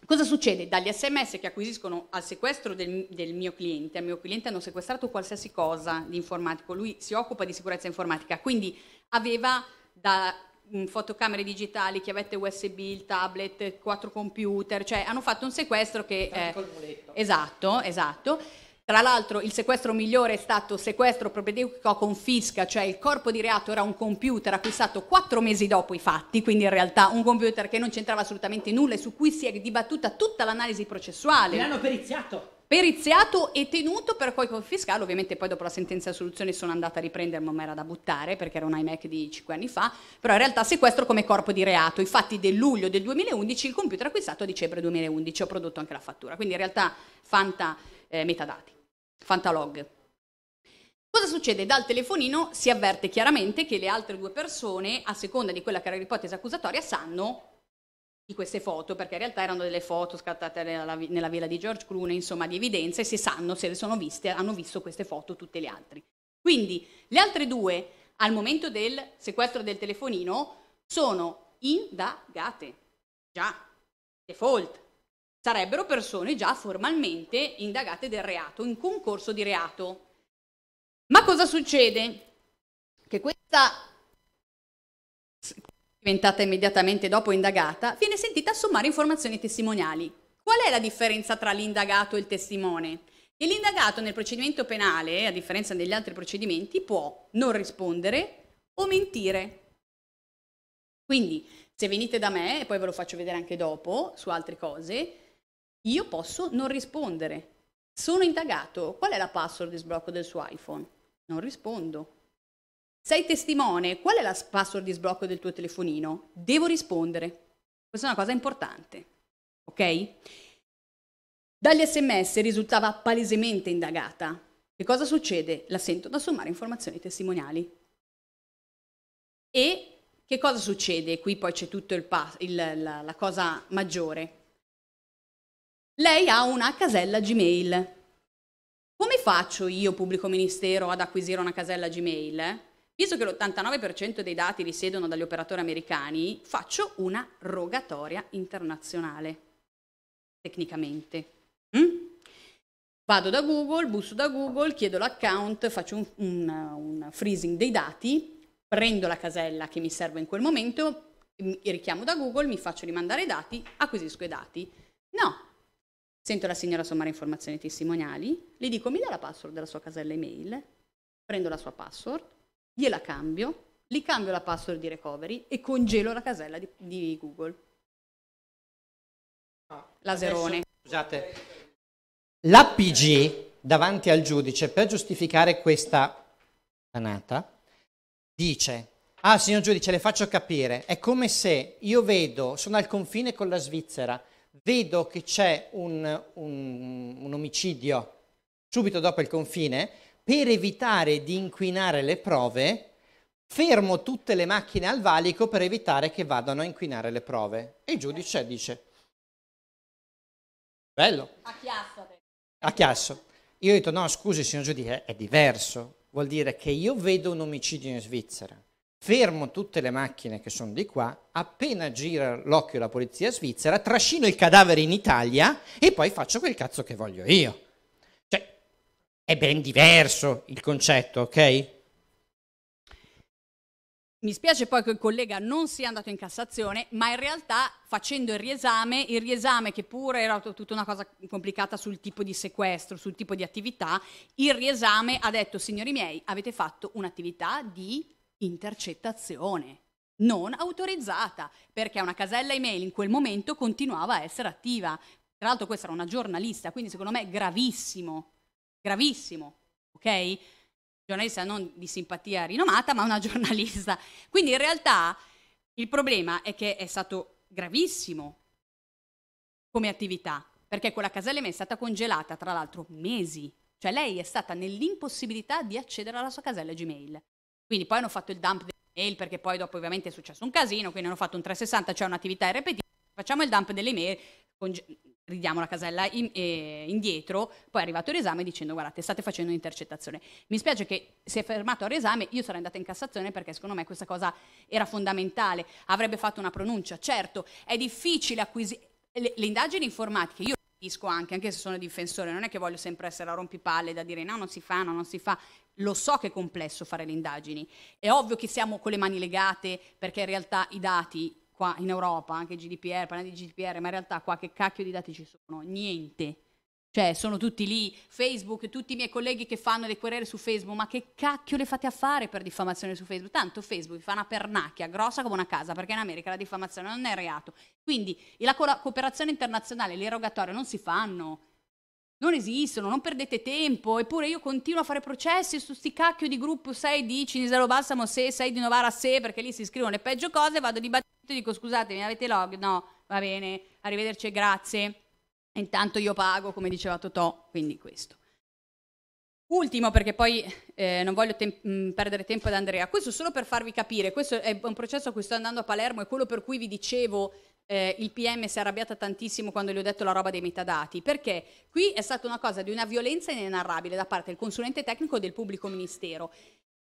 cosa succede? Dagli sms che acquisiscono al sequestro del, del mio cliente, al mio cliente hanno sequestrato qualsiasi cosa di informatico, lui si occupa di sicurezza informatica, quindi aveva da mm, fotocamere digitali, chiavette USB, il tablet, quattro computer, cioè hanno fatto un sequestro che... Eh, esatto, esatto. Tra l'altro il sequestro migliore è stato sequestro propedeutico confisca, cioè il corpo di reato era un computer acquistato quattro mesi dopo i fatti, quindi in realtà un computer che non c'entrava assolutamente nulla e su cui si è dibattuta tutta l'analisi processuale. L'hanno periziato periziato e tenuto per poi confiscarlo. Ovviamente poi dopo la sentenza di assoluzione sono andata a riprenderlo, ma era da buttare perché era un iMac di 5 anni fa, però in realtà sequestro come corpo di reato. infatti del luglio del 2011, il computer acquistato a dicembre 2011, ho prodotto anche la fattura. Quindi in realtà Fanta eh, metadati, Fanta log. Cosa succede? Dal telefonino si avverte chiaramente che le altre due persone, a seconda di quella che era l'ipotesi accusatoria, sanno di queste foto, perché in realtà erano delle foto scattate nella, nella villa di George Clooney, insomma di evidenza, e si sanno, se le sono viste, hanno visto queste foto tutte le altre. Quindi le altre due, al momento del sequestro del telefonino, sono indagate, già, default. Sarebbero persone già formalmente indagate del reato, in concorso di reato. Ma cosa succede? Che questa diventata immediatamente dopo indagata, viene sentita sommare informazioni testimoniali. Qual è la differenza tra l'indagato e il testimone? E l'indagato nel procedimento penale, a differenza degli altri procedimenti, può non rispondere o mentire. Quindi, se venite da me, e poi ve lo faccio vedere anche dopo, su altre cose, io posso non rispondere. Sono indagato. Qual è la password di sblocco del suo iPhone? Non rispondo. Sei testimone, qual è la password di sblocco del tuo telefonino? Devo rispondere. Questa è una cosa importante, ok? Dagli sms risultava palesemente indagata. Che cosa succede? La sento da sommare informazioni testimoniali. E che cosa succede? Qui poi c'è tutta la, la cosa maggiore. Lei ha una casella Gmail. Come faccio io, pubblico ministero, ad acquisire una casella Gmail? Eh? Visto che l'89% dei dati risiedono dagli operatori americani, faccio una rogatoria internazionale, tecnicamente. Mm? Vado da Google, busso da Google, chiedo l'account, faccio un, un, un freezing dei dati, prendo la casella che mi serve in quel momento, richiamo da Google, mi faccio rimandare i dati, acquisisco i dati. No, sento la signora sommare informazioni testimoniali, le dico mi dà la password della sua casella email, prendo la sua password, gliela cambio, li cambio la password di recovery e congelo la casella di, di Google. Ah, Laserone. Adesso, scusate, l'APG davanti al giudice per giustificare questa anata dice Ah, signor giudice, le faccio capire. È come se io vedo, sono al confine con la Svizzera, vedo che c'è un, un, un omicidio subito dopo il confine, per evitare di inquinare le prove, fermo tutte le macchine al valico per evitare che vadano a inquinare le prove. E il giudice dice, bello. A chiasso. A chiasso. Io ho detto, no, scusi signor giudice, è diverso. Vuol dire che io vedo un omicidio in Svizzera, fermo tutte le macchine che sono di qua, appena gira l'occhio la polizia svizzera, trascino il cadavere in Italia e poi faccio quel cazzo che voglio io è ben diverso il concetto, ok? Mi spiace poi che il collega non sia andato in Cassazione, ma in realtà facendo il riesame, il riesame che pure era tutta una cosa complicata sul tipo di sequestro, sul tipo di attività, il riesame ha detto, signori miei, avete fatto un'attività di intercettazione non autorizzata, perché una casella email in quel momento continuava a essere attiva. Tra l'altro questa era una giornalista, quindi secondo me è gravissimo gravissimo, ok? Giornalista non di simpatia rinomata, ma una giornalista. Quindi in realtà il problema è che è stato gravissimo come attività, perché quella Casalema è stata congelata tra l'altro mesi, cioè lei è stata nell'impossibilità di accedere alla sua casella Gmail. Quindi poi hanno fatto il dump delle mail perché poi dopo ovviamente è successo un casino, quindi hanno fatto un 360, cioè un'attività ripetita, facciamo il dump delle mail, conge- ridiamo la casella in, eh, indietro, poi è arrivato l'esame dicendo guardate state facendo un'intercettazione. Mi spiace che si è fermato al riesame, io sarei andata in Cassazione perché secondo me questa cosa era fondamentale, avrebbe fatto una pronuncia, certo è difficile acquisire, le, le, indagini informatiche, io capisco anche, anche se sono difensore, non è che voglio sempre essere a rompipalle da dire no non si fa, no non si fa, lo so che è complesso fare le indagini, è ovvio che siamo con le mani legate perché in realtà i dati qua in Europa, anche GDPR, parliamo di GDPR, ma in realtà qua che cacchio di dati ci sono? Niente. Cioè, sono tutti lì, Facebook, tutti i miei colleghi che fanno le querere su Facebook, ma che cacchio le fate a fare per diffamazione su Facebook? Tanto Facebook fa una pernacchia grossa come una casa, perché in America la diffamazione non è reato. Quindi la co- cooperazione internazionale, l'erogatorio non si fanno, non esistono, non perdete tempo, eppure io continuo a fare processi su sti cacchio di gruppo 6 di Cinisero Balsamo se, 6 di Novara 6, perché lì si scrivono le peggio cose, vado di bat- ti dico scusate, mi avete log? No, va bene, arrivederci, grazie. Intanto io pago, come diceva Totò, quindi questo. Ultimo, perché poi eh, non voglio te- mm, perdere tempo ad Andrea, questo solo per farvi capire, questo è un processo a cui sto andando a Palermo e quello per cui vi dicevo eh, il PM si è arrabbiata tantissimo quando gli ho detto la roba dei metadati, perché qui è stata una cosa di una violenza inenarrabile da parte del consulente tecnico del pubblico ministero.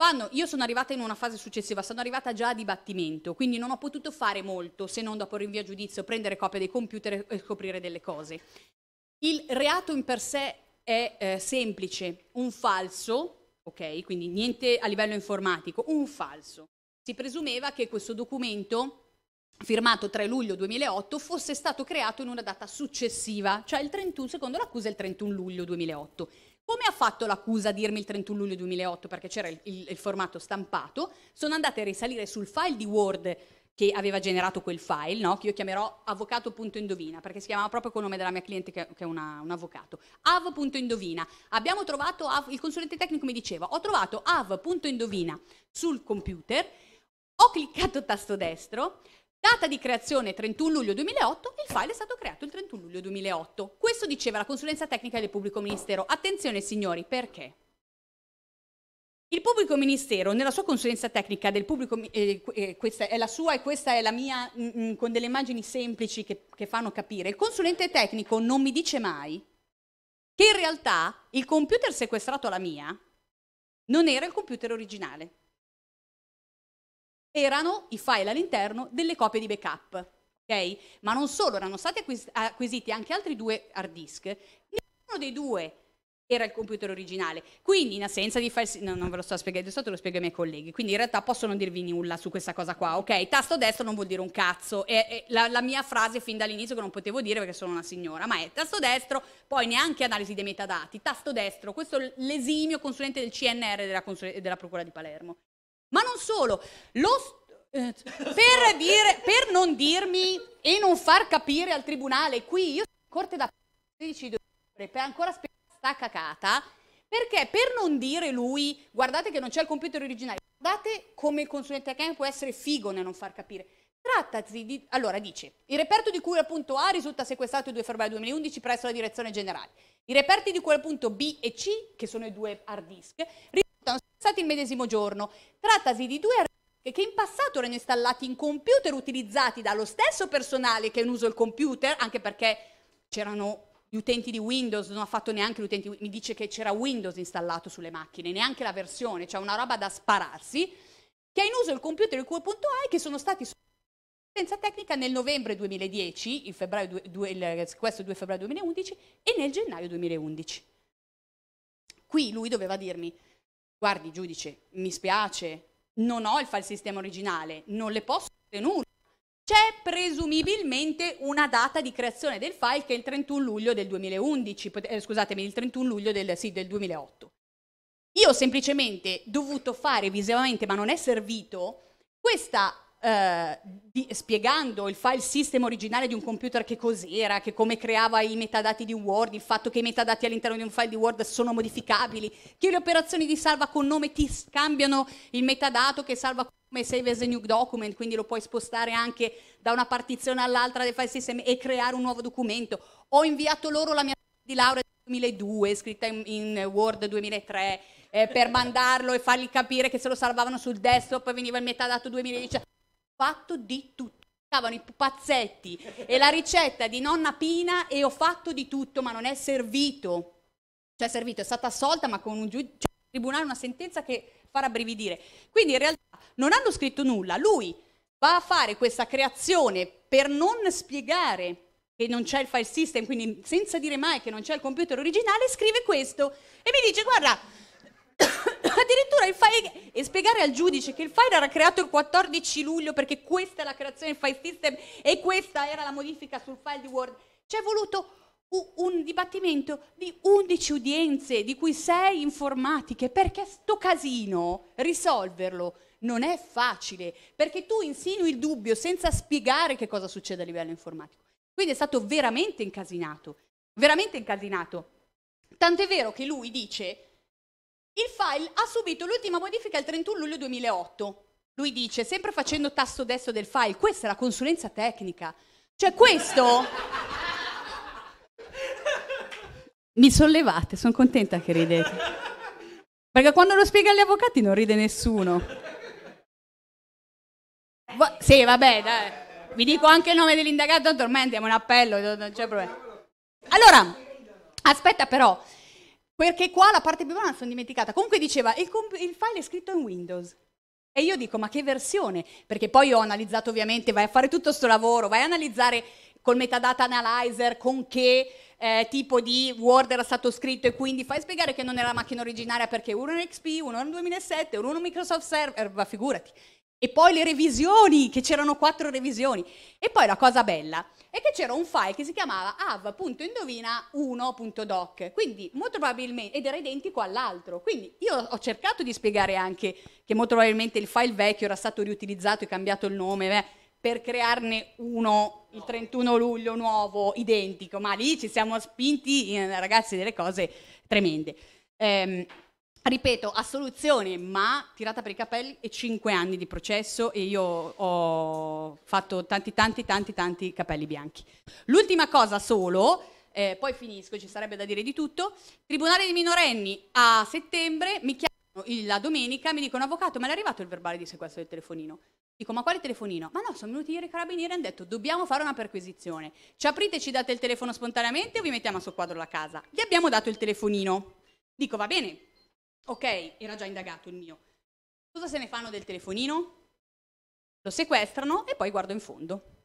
Fanno, io sono arrivata in una fase successiva, sono arrivata già a dibattimento, quindi non ho potuto fare molto se non dopo rinvio a giudizio prendere copia dei computer e scoprire delle cose. Il reato in per sé è eh, semplice, un falso, ok, quindi niente a livello informatico, un falso. Si presumeva che questo documento firmato 3 luglio 2008 fosse stato creato in una data successiva, cioè il 31 secondo l'accusa il 31 luglio 2008. Come ha fatto l'accusa a dirmi il 31 luglio 2008 perché c'era il, il, il, formato stampato? Sono andate a risalire sul file di Word che aveva generato quel file, no? che io chiamerò avvocato.indovina, perché si chiamava proprio col nome della mia cliente che, che è una, un avvocato. av.indovina. Abbiamo trovato, av, il consulente tecnico mi diceva, ho trovato av.indovina sul computer, ho cliccato tasto destro, Data di creazione 31 luglio 2008, il file è stato creato il 31 luglio 2008. Questo diceva la consulenza tecnica del pubblico ministero. Attenzione signori, perché? Il pubblico ministero, nella sua consulenza tecnica del pubblico, eh, eh, questa è la sua e questa è la mia, mh, mm, mh, mm, con delle immagini semplici che, che fanno capire, il consulente tecnico non mi dice mai che in realtà il computer sequestrato alla mia non era il computer originale, erano i file all'interno delle copie di backup. Okay? Ma non solo, erano stati acquis- acquisiti anche altri due hard disk. Nessuno dei due era il computer originale. Quindi, in assenza di file, no, non ve lo sto spiegando, adesso te lo spiego ai miei colleghi. Quindi, in realtà, posso non dirvi nulla su questa cosa qua, ok? Tasto destro non vuol dire un cazzo. È, è la, la, mia frase fin dall'inizio che non potevo dire perché sono una signora, ma è tasto destro, poi neanche analisi dei metadati. Tasto destro, questo è l'esimio consulente del CNR della, consul- della Procura di Palermo. Ma non solo, lo, eh, per, dire, per, non dirmi e non far capire al tribunale, qui io sono in corte da 16 ore per ancora aspettare sta cacata, perché per non dire lui, guardate che non c'è il computer originale, guardate come il consulente Ken può essere figo nel non far capire. Trattasi di... Allora dice, il reperto di cui al punto A risulta sequestrato il 2 febbraio 2011 presso la direzione generale. I reperti di cui al punto B e C, che sono i due hard disk, sono stati il medesimo giorno. Trattasi di due archivio che in passato erano installati in computer utilizzati dallo stesso personale che in uso il computer, anche perché c'erano gli utenti di Windows, non ha fatto neanche l'utente, mi dice che c'era Windows installato sulle macchine, neanche la versione, cioè una roba da spararsi, che ha in uso il computer il Q.ai che sono stati senza tecnica nel novembre 2010, il febbraio, due, il, questo 2 febbraio 2011 e nel gennaio 2011. Qui lui doveva dirmi, guardi giudice, mi spiace, non ho il file sistema originale, non le posso dire nulla. C'è presumibilmente una data di creazione del file che è il 31 luglio del 2011, eh, scusatemi, il 31 luglio del, sì, del 2008. Io ho semplicemente dovuto fare visivamente, ma non è servito, questa eh, di, spiegando il file system originale di un computer che cos'era, che come creava i metadati di Word, il fatto che i metadati all'interno di un file di Word sono modificabili, che le operazioni di salva con nome ti scambiano il metadato che salva come save as a new document, quindi lo puoi spostare anche da una partizione all'altra del file system e creare un nuovo documento. Ho inviato loro la mia di laurea del 2002, scritta in, in Word 2003, eh, per mandarlo e fargli capire che se lo salvavano sul desktop veniva il metadato 2010 fatto di tutto. Stavano i pupazzetti e la ricetta di nonna Pina e ho fatto di tutto, ma non è servito. Cioè è servito, è stata assolta, ma con un giudice cioè, tribunale una sentenza che farà brividire. Quindi in realtà non hanno scritto nulla. Lui va a fare questa creazione per non spiegare che non c'è il file system, quindi senza dire mai che non c'è il computer originale, scrive questo e mi dice guarda, Addirittura il file e spiegare al giudice che il file era creato il 14 luglio perché questa è la creazione del file system e questa era la modifica sul file di Word. Ci è voluto un dibattimento di 11 udienze, di cui 6 informatiche, perché sto casino risolverlo non è facile, perché tu insinui il dubbio senza spiegare che cosa succede a livello informatico. Quindi è stato veramente incasinato, veramente incasinato. Tant'è vero che lui dice il file ha subito l'ultima modifica il 31 luglio 2008. Lui dice, sempre facendo tasto destro del file, questa è la consulenza tecnica. Cioè questo... Mi sollevate, sono contenta che ridete. Perché quando lo spiega agli avvocati non ride nessuno. Va- sì, vabbè, dai. Vi dico anche il nome dell'indagato, non tormentiamo un appello, non c'è problema. Allora, aspetta però, perché qua la parte più buona sono dimenticata. Comunque diceva, il, il file è scritto in Windows. E io dico, ma che versione? Perché poi ho analizzato ovviamente, vai a fare tutto questo lavoro, vai a analizzare col metadata analyzer con che eh, tipo di Word era stato scritto e quindi fai spiegare che non era la macchina originaria perché uno era XP, uno era 2007, uno era Microsoft Server, ma figurati e poi le revisioni, che c'erano quattro revisioni. E poi la cosa bella è che c'era un file che si chiamava av.indovina1.doc, quindi molto probabilmente, ed era identico all'altro. Quindi io ho cercato di spiegare anche che molto probabilmente il file vecchio era stato riutilizzato e cambiato il nome, beh, per crearne uno il 31 luglio nuovo, identico, ma lì ci siamo spinti, eh, ragazzi, delle cose tremende. Ehm, ripeto, assoluzione, ma tirata per i capelli e 5 anni di processo e io ho fatto tanti, tanti, tanti, tanti capelli bianchi. L'ultima cosa solo, eh, poi finisco, ci sarebbe da dire di tutto, Tribunale dei minorenni a settembre mi chiamano la domenica, mi dicono avvocato, ma è arrivato il verbale di sequestro del telefonino? Dico, ma quale telefonino? Ma no, sono venuti ieri i carabinieri e hanno detto, dobbiamo fare una perquisizione. Ci aprite e ci date il telefono spontaneamente o vi mettiamo a soqquadro la casa? Gli abbiamo dato il telefonino. Dico, va bene, Ok, era già indagato il mio. Cosa se ne fanno del telefonino? Lo sequestrano e poi guardo in fondo.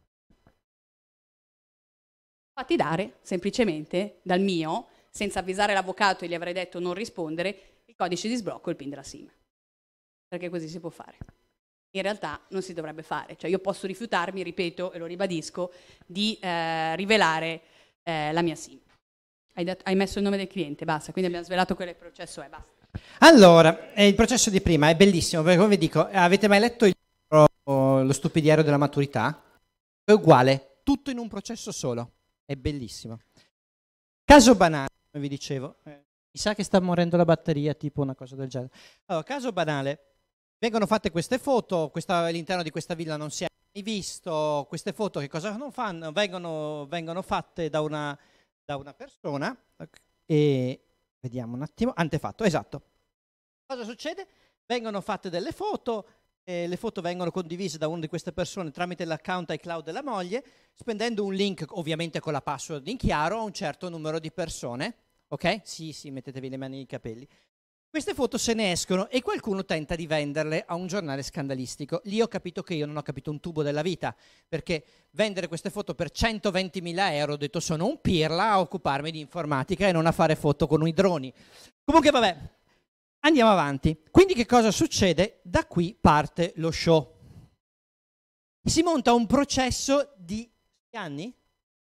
Fatti dare semplicemente dal mio, senza avvisare l'avvocato e gli avrei detto non rispondere, il codice di sblocco e il PIN della SIM. Perché così si può fare. In realtà non si dovrebbe fare. Cioè io posso rifiutarmi, ripeto e lo ribadisco, di eh, rivelare eh, la mia SIM. Hai, dat- hai, messo il nome del cliente, basta. Quindi abbiamo svelato quello che il processo è, basta. Allora, il processo di prima è bellissimo, perché come vi dico, avete mai letto il libro Lo stupidiero della maturità? È uguale, tutto in un processo solo, è bellissimo. Caso banale, come vi dicevo, eh, mi sa che sta morendo la batteria, tipo una cosa del genere. Allora, caso banale, vengono fatte queste foto, questa, all'interno di questa villa non si è mai visto, queste foto che cosa non fanno? Vengono, vengono fatte da una, da una persona e, Vediamo un attimo, antefatto, esatto. Cosa succede? Vengono fatte delle foto, eh, le foto vengono condivise da una di queste persone tramite l'account iCloud della moglie, spendendo un link ovviamente con la password in chiaro a un certo numero di persone, ok? Sì, sì, mettetevi le mani nei capelli. Queste foto se ne escono e qualcuno tenta di venderle a un giornale scandalistico. Lì ho capito che io non ho capito un tubo della vita, perché vendere queste foto per 120.000 euro, ho detto sono un pirla a occuparmi di informatica e non a fare foto con i droni. Comunque vabbè, andiamo avanti. Quindi che cosa succede? Da qui parte lo show. Si monta un processo di anni,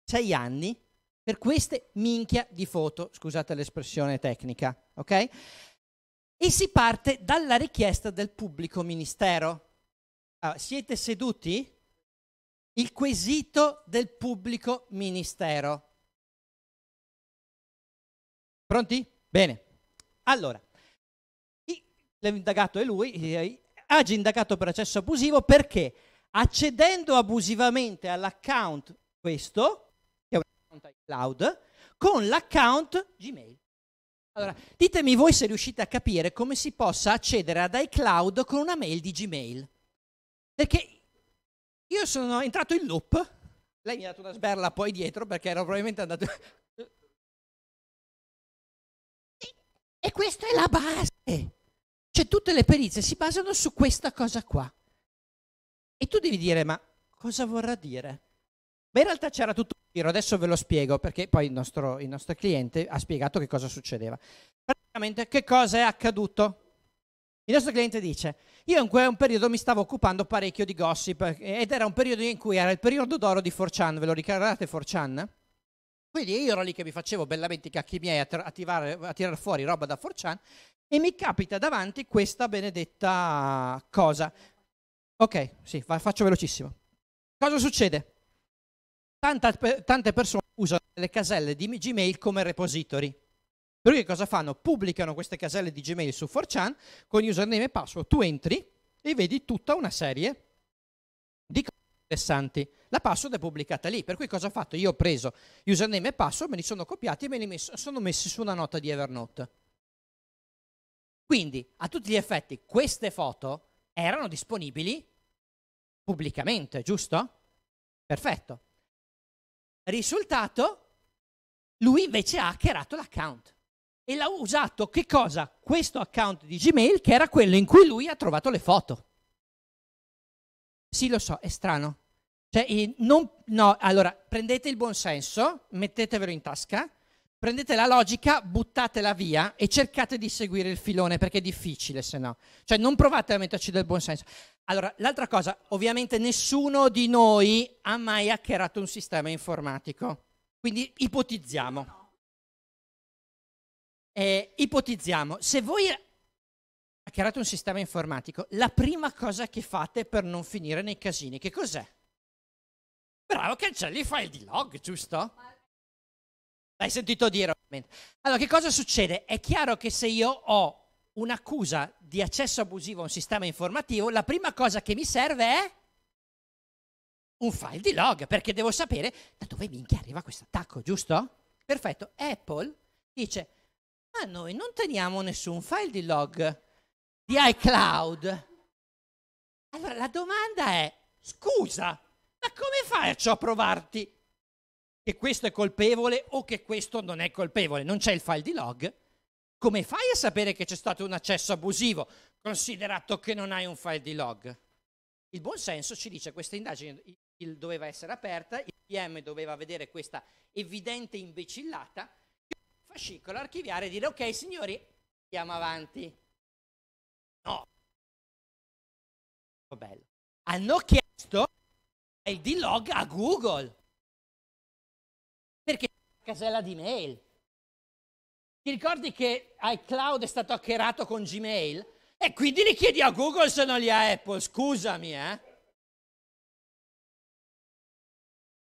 sei anni, per queste minchia di foto, scusate l'espressione tecnica, ok? e si parte dalla richiesta del pubblico ministero. Ah, siete seduti? Il quesito del pubblico ministero. Pronti? Bene. Allora, l'indagato è lui, agi indagato per accesso abusivo perché accedendo abusivamente all'account questo, che è un account cloud, con l'account Gmail. Allora, ditemi voi se riuscite a capire come si possa accedere ad iCloud con una mail di Gmail. Perché io sono entrato in loop, lei mi ha dato una sberla poi dietro perché ero probabilmente andato... E questa è la base. Cioè tutte le perizie si basano su questa cosa qua. E tu devi dire, ma cosa vorrà dire? Ma in realtà c'era tutto un giro, adesso ve lo spiego perché poi il nostro, il nostro cliente ha spiegato che cosa succedeva. Praticamente che cosa è accaduto? Il nostro cliente dice, io in quel periodo mi stavo occupando parecchio di gossip ed era un periodo in cui era il periodo d'oro di 4chan, ve lo ricordate 4chan? Quindi io ero lì che mi facevo bellamente i cacchi miei a, tra- a, tirare, a tirare fuori roba da 4chan e mi capita davanti questa benedetta cosa. Ok, sì, faccio velocissimo. Cosa succede? Tante, tante persone usano le caselle di Gmail come repository. Per cui cosa fanno? Pubblicano queste caselle di Gmail su 4chan con username e password. Tu entri e vedi tutta una serie di cose interessanti. La password è pubblicata lì, per cui cosa ho fatto? Io ho preso username e password, me li sono copiati e me li messo, sono messi su una nota di Evernote. Quindi, a tutti gli effetti, queste foto erano disponibili pubblicamente, giusto? Perfetto. Risultato? Lui invece ha hackerato l'account e l'ha usato che cosa? Questo account di Gmail che era quello in cui lui ha trovato le foto. Sì, lo so, è strano. Cioè, non, no, allora prendete il buon senso, mettetevelo in tasca prendete la logica, buttatela via e cercate di seguire il filone perché è difficile se no. Cioè non provate a metterci del buon senso. Allora, l'altra cosa, ovviamente nessuno di noi ha mai hackerato un sistema informatico, quindi ipotizziamo. Eh, ipotizziamo, se voi hackerate un sistema informatico, la prima cosa che fate per non finire nei casini, che cos'è? Bravo, cancelli i file di log, giusto? L'hai sentito dire, ovviamente. Allora, che cosa succede? È chiaro che se io ho un'accusa di accesso abusivo a un sistema informativo, la prima cosa che mi serve è un file di log, perché devo sapere da dove minchia arriva questo attacco, giusto? Perfetto. Apple dice, ma noi non teniamo nessun file di log di iCloud. Allora la domanda è, scusa, ma come faccio a provarti che questo è colpevole o che questo non è colpevole, non c'è il file di log, come fai a sapere che c'è stato un accesso abusivo, considerato che non hai un file di log? Il buon senso ci dice che questa indagine doveva essere aperta, il PM doveva vedere questa evidente imbecillata, fascicolo, archiviare e dire ok signori, andiamo avanti. No. Oh, bello. Hanno chiesto il D-Log a Google casella di mail. Ti ricordi che iCloud è stato hackerato con Gmail? E quindi li chiedi a Google se non li ha Apple, scusami, eh?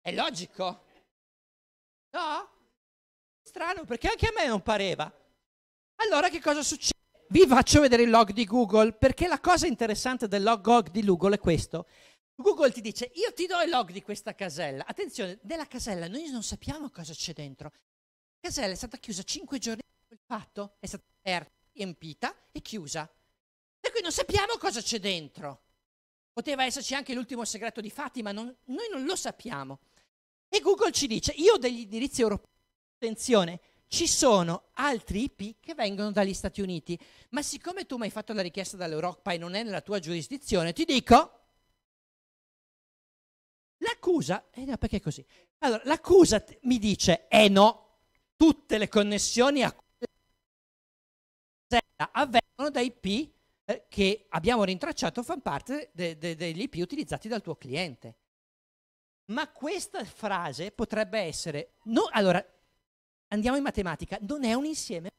È logico? No? Strano, perché anche a me non pareva. Allora che cosa succede? Vi faccio vedere il log di Google, perché la cosa interessante del log di Google è questo. Google ti dice io ti do il log di questa casella. Attenzione, nella casella noi non sappiamo cosa c'è dentro. La casella è stata chiusa 5 giorni dopo il fatto, è stata aperta, riempita e chiusa. Per cui non sappiamo cosa c'è dentro. Poteva esserci anche l'ultimo segreto di Fatima, non, noi non lo sappiamo. E Google ci dice, io ho degli indirizzi europei, attenzione, ci sono altri IP che vengono dagli Stati Uniti, ma siccome tu mi hai fatto la richiesta dall'Europa e non è nella tua giurisdizione, ti dico L'accusa, eh no, perché così? Allora, l'accusa t- mi dice, eh no, tutte le connessioni a avvengono da IP eh, che abbiamo rintracciato fanno parte de- de- degli IP utilizzati dal tuo cliente. Ma questa frase potrebbe essere, no, allora, andiamo in matematica, non è un insieme.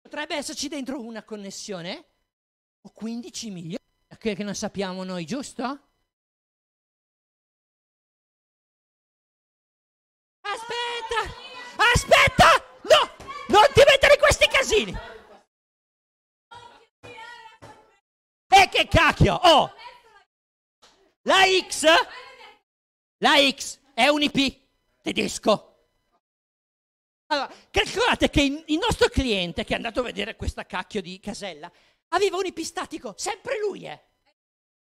Potrebbe esserci dentro una connessione o 15 milioni che, che non sappiamo noi, giusto? Aspetta! Aspetta! No! Non ti mettere in questi casini! E che cacchio! Oh! La X! La X è un IP tedesco. Allora, calcolate che il nostro cliente, che è andato a vedere questa cacchio di casella, aveva un IP statico, sempre lui, eh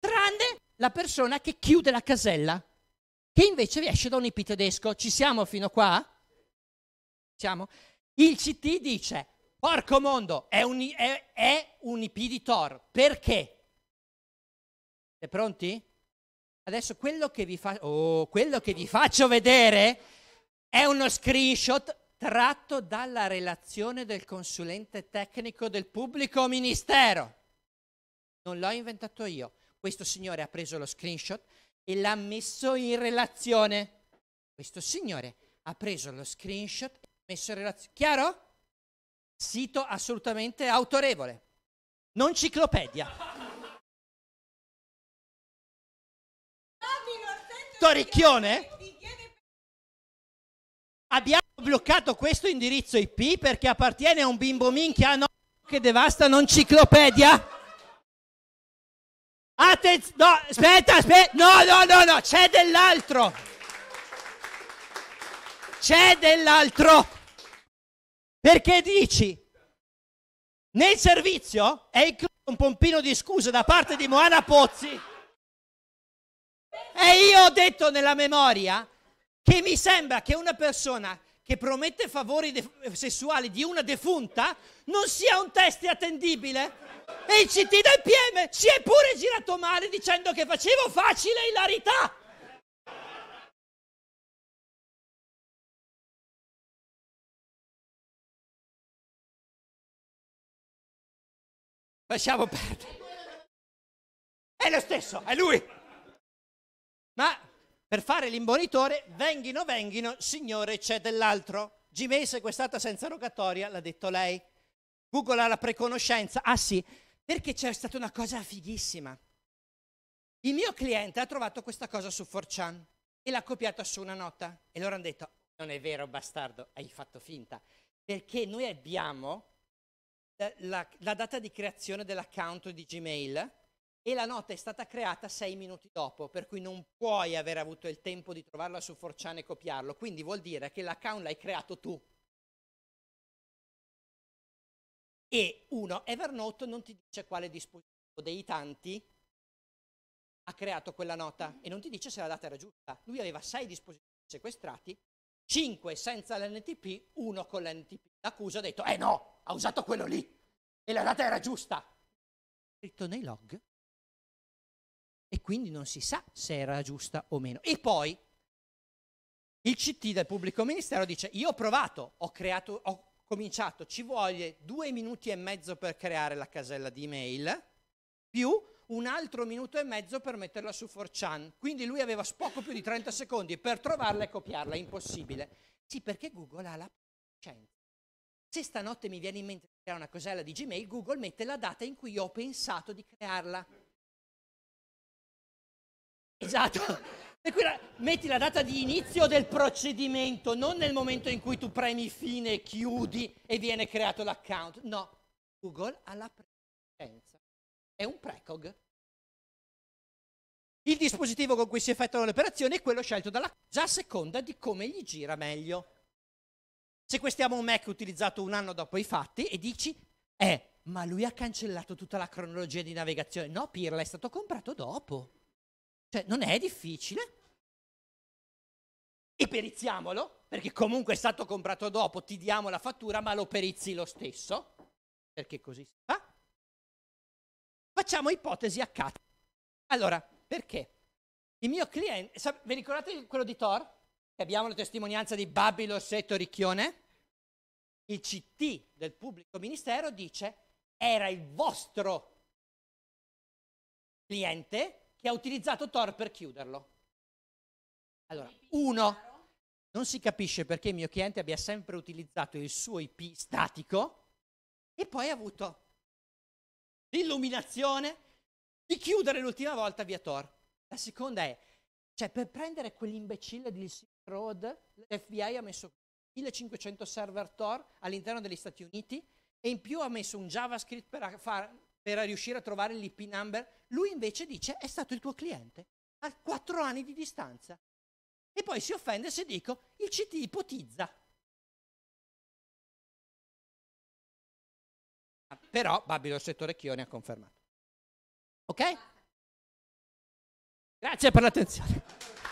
tranne la persona che chiude la casella, che invece esce da un IP tedesco. Ci siamo fino a qua? Siamo? Il CT dice, porco mondo, è un, è, è un IP di Tor, perché? Siete pronti? Adesso quello che, vi fa- oh, quello che vi faccio vedere è uno screenshot tratto dalla relazione del consulente tecnico del pubblico ministero. Non l'ho inventato io. Questo signore ha preso lo screenshot e l'ha messo in relazione. Questo signore ha preso lo screenshot e messo in relazione. Chiaro? Sito assolutamente autorevole. Non ciclopedia. Torricchione? Abbiamo bloccato questo indirizzo IP perché appartiene a un bimbo minchia no, che devasta non ciclopedia. Attenzione, no, aspetta, aspetta, no, no, no, no, c'è dell'altro. C'è dell'altro. Perché dici, nel servizio è incluso un pompino di scuse da parte di Moana Pozzi. E io ho detto nella memoria che mi sembra che una persona che promette favori de- sessuali di una defunta non sia un test attendibile. E il CT del PM si è pure girato male dicendo che facevo facile ilarità. Lasciamo perdere. È lo stesso, è lui. Ma per fare l'imbonitore, venghino, venghino, signore c'è dell'altro. Gimei sequestrata senza rogatoria, l'ha detto lei. Google ha la preconoscenza. Ah sì, perché c'è stata una cosa fighissima. Il mio cliente ha trovato questa cosa su 4chan e l'ha copiata su una nota. E loro hanno detto, non è vero bastardo, hai fatto finta. Perché noi abbiamo eh, la, la, data di creazione dell'account di Gmail e la nota è stata creata sei minuti dopo, per cui non puoi aver avuto il tempo di trovarla su 4chan e copiarlo. Quindi vuol dire che l'account l'hai creato tu. E uno, Evernote non ti dice quale dispositivo dei tanti ha creato quella nota e non ti dice se la data era giusta. Lui aveva sei dispositivi sequestrati, cinque senza l'NTP, uno con l'NTP. L'accusa ha detto, eh no, ha usato quello lì e la data era giusta. Scritto nei log e quindi non si sa se era giusta o meno. E poi il CT del pubblico ministero dice, io ho provato, ho creato, ho cominciato, ci vuole due minuti e mezzo per creare la casella di email, più un altro minuto e mezzo per metterla su 4chan. Quindi lui aveva poco più di 30 secondi per trovarla e copiarla, impossibile. Sì, perché Google ha la scienza. Se stanotte mi viene in mente di creare una casella di Gmail, Google mette la data in cui io ho pensato di crearla. Esatto. E qui la, metti la data di inizio del procedimento, non nel momento in cui tu premi fine, chiudi e viene creato l'account. No, Google ha la presenza. È un precog. Il dispositivo con cui si effettuano le operazioni è quello scelto dalla già a seconda di come gli gira meglio. Sequestriamo un Mac utilizzato un anno dopo i fatti e dici, eh, ma lui ha cancellato tutta la cronologia di navigazione. No, Pirla, è stato comprato dopo. Cioè, non è difficile. E perizziamolo, perché comunque è stato comprato dopo, ti diamo la fattura, ma lo perizzi lo stesso, perché così si fa. Facciamo ipotesi a cazzo. Allora, perché? Il mio cliente, sa, vi ricordate quello di Thor? Che abbiamo la testimonianza di Babilo Seto Ricchione? Il CT del pubblico ministero dice era il vostro cliente che ha utilizzato Thor per chiuderlo. Allora, uno, non si capisce perché il mio cliente abbia sempre utilizzato il suo IP statico e poi ha avuto l'illuminazione di chiudere l'ultima volta via Tor. La seconda è, cioè per prendere quell'imbecille di Silk Road, l'FBI ha messo 1500 server Tor all'interno degli Stati Uniti e in più ha messo un JavaScript per far per riuscire a trovare l'IP number, lui invece dice è stato il tuo cliente a quattro anni di distanza. E poi si offende se dico il CT ipotizza. Ah, però Babilo Settore Chione ha confermato. Ok? Grazie per l'attenzione.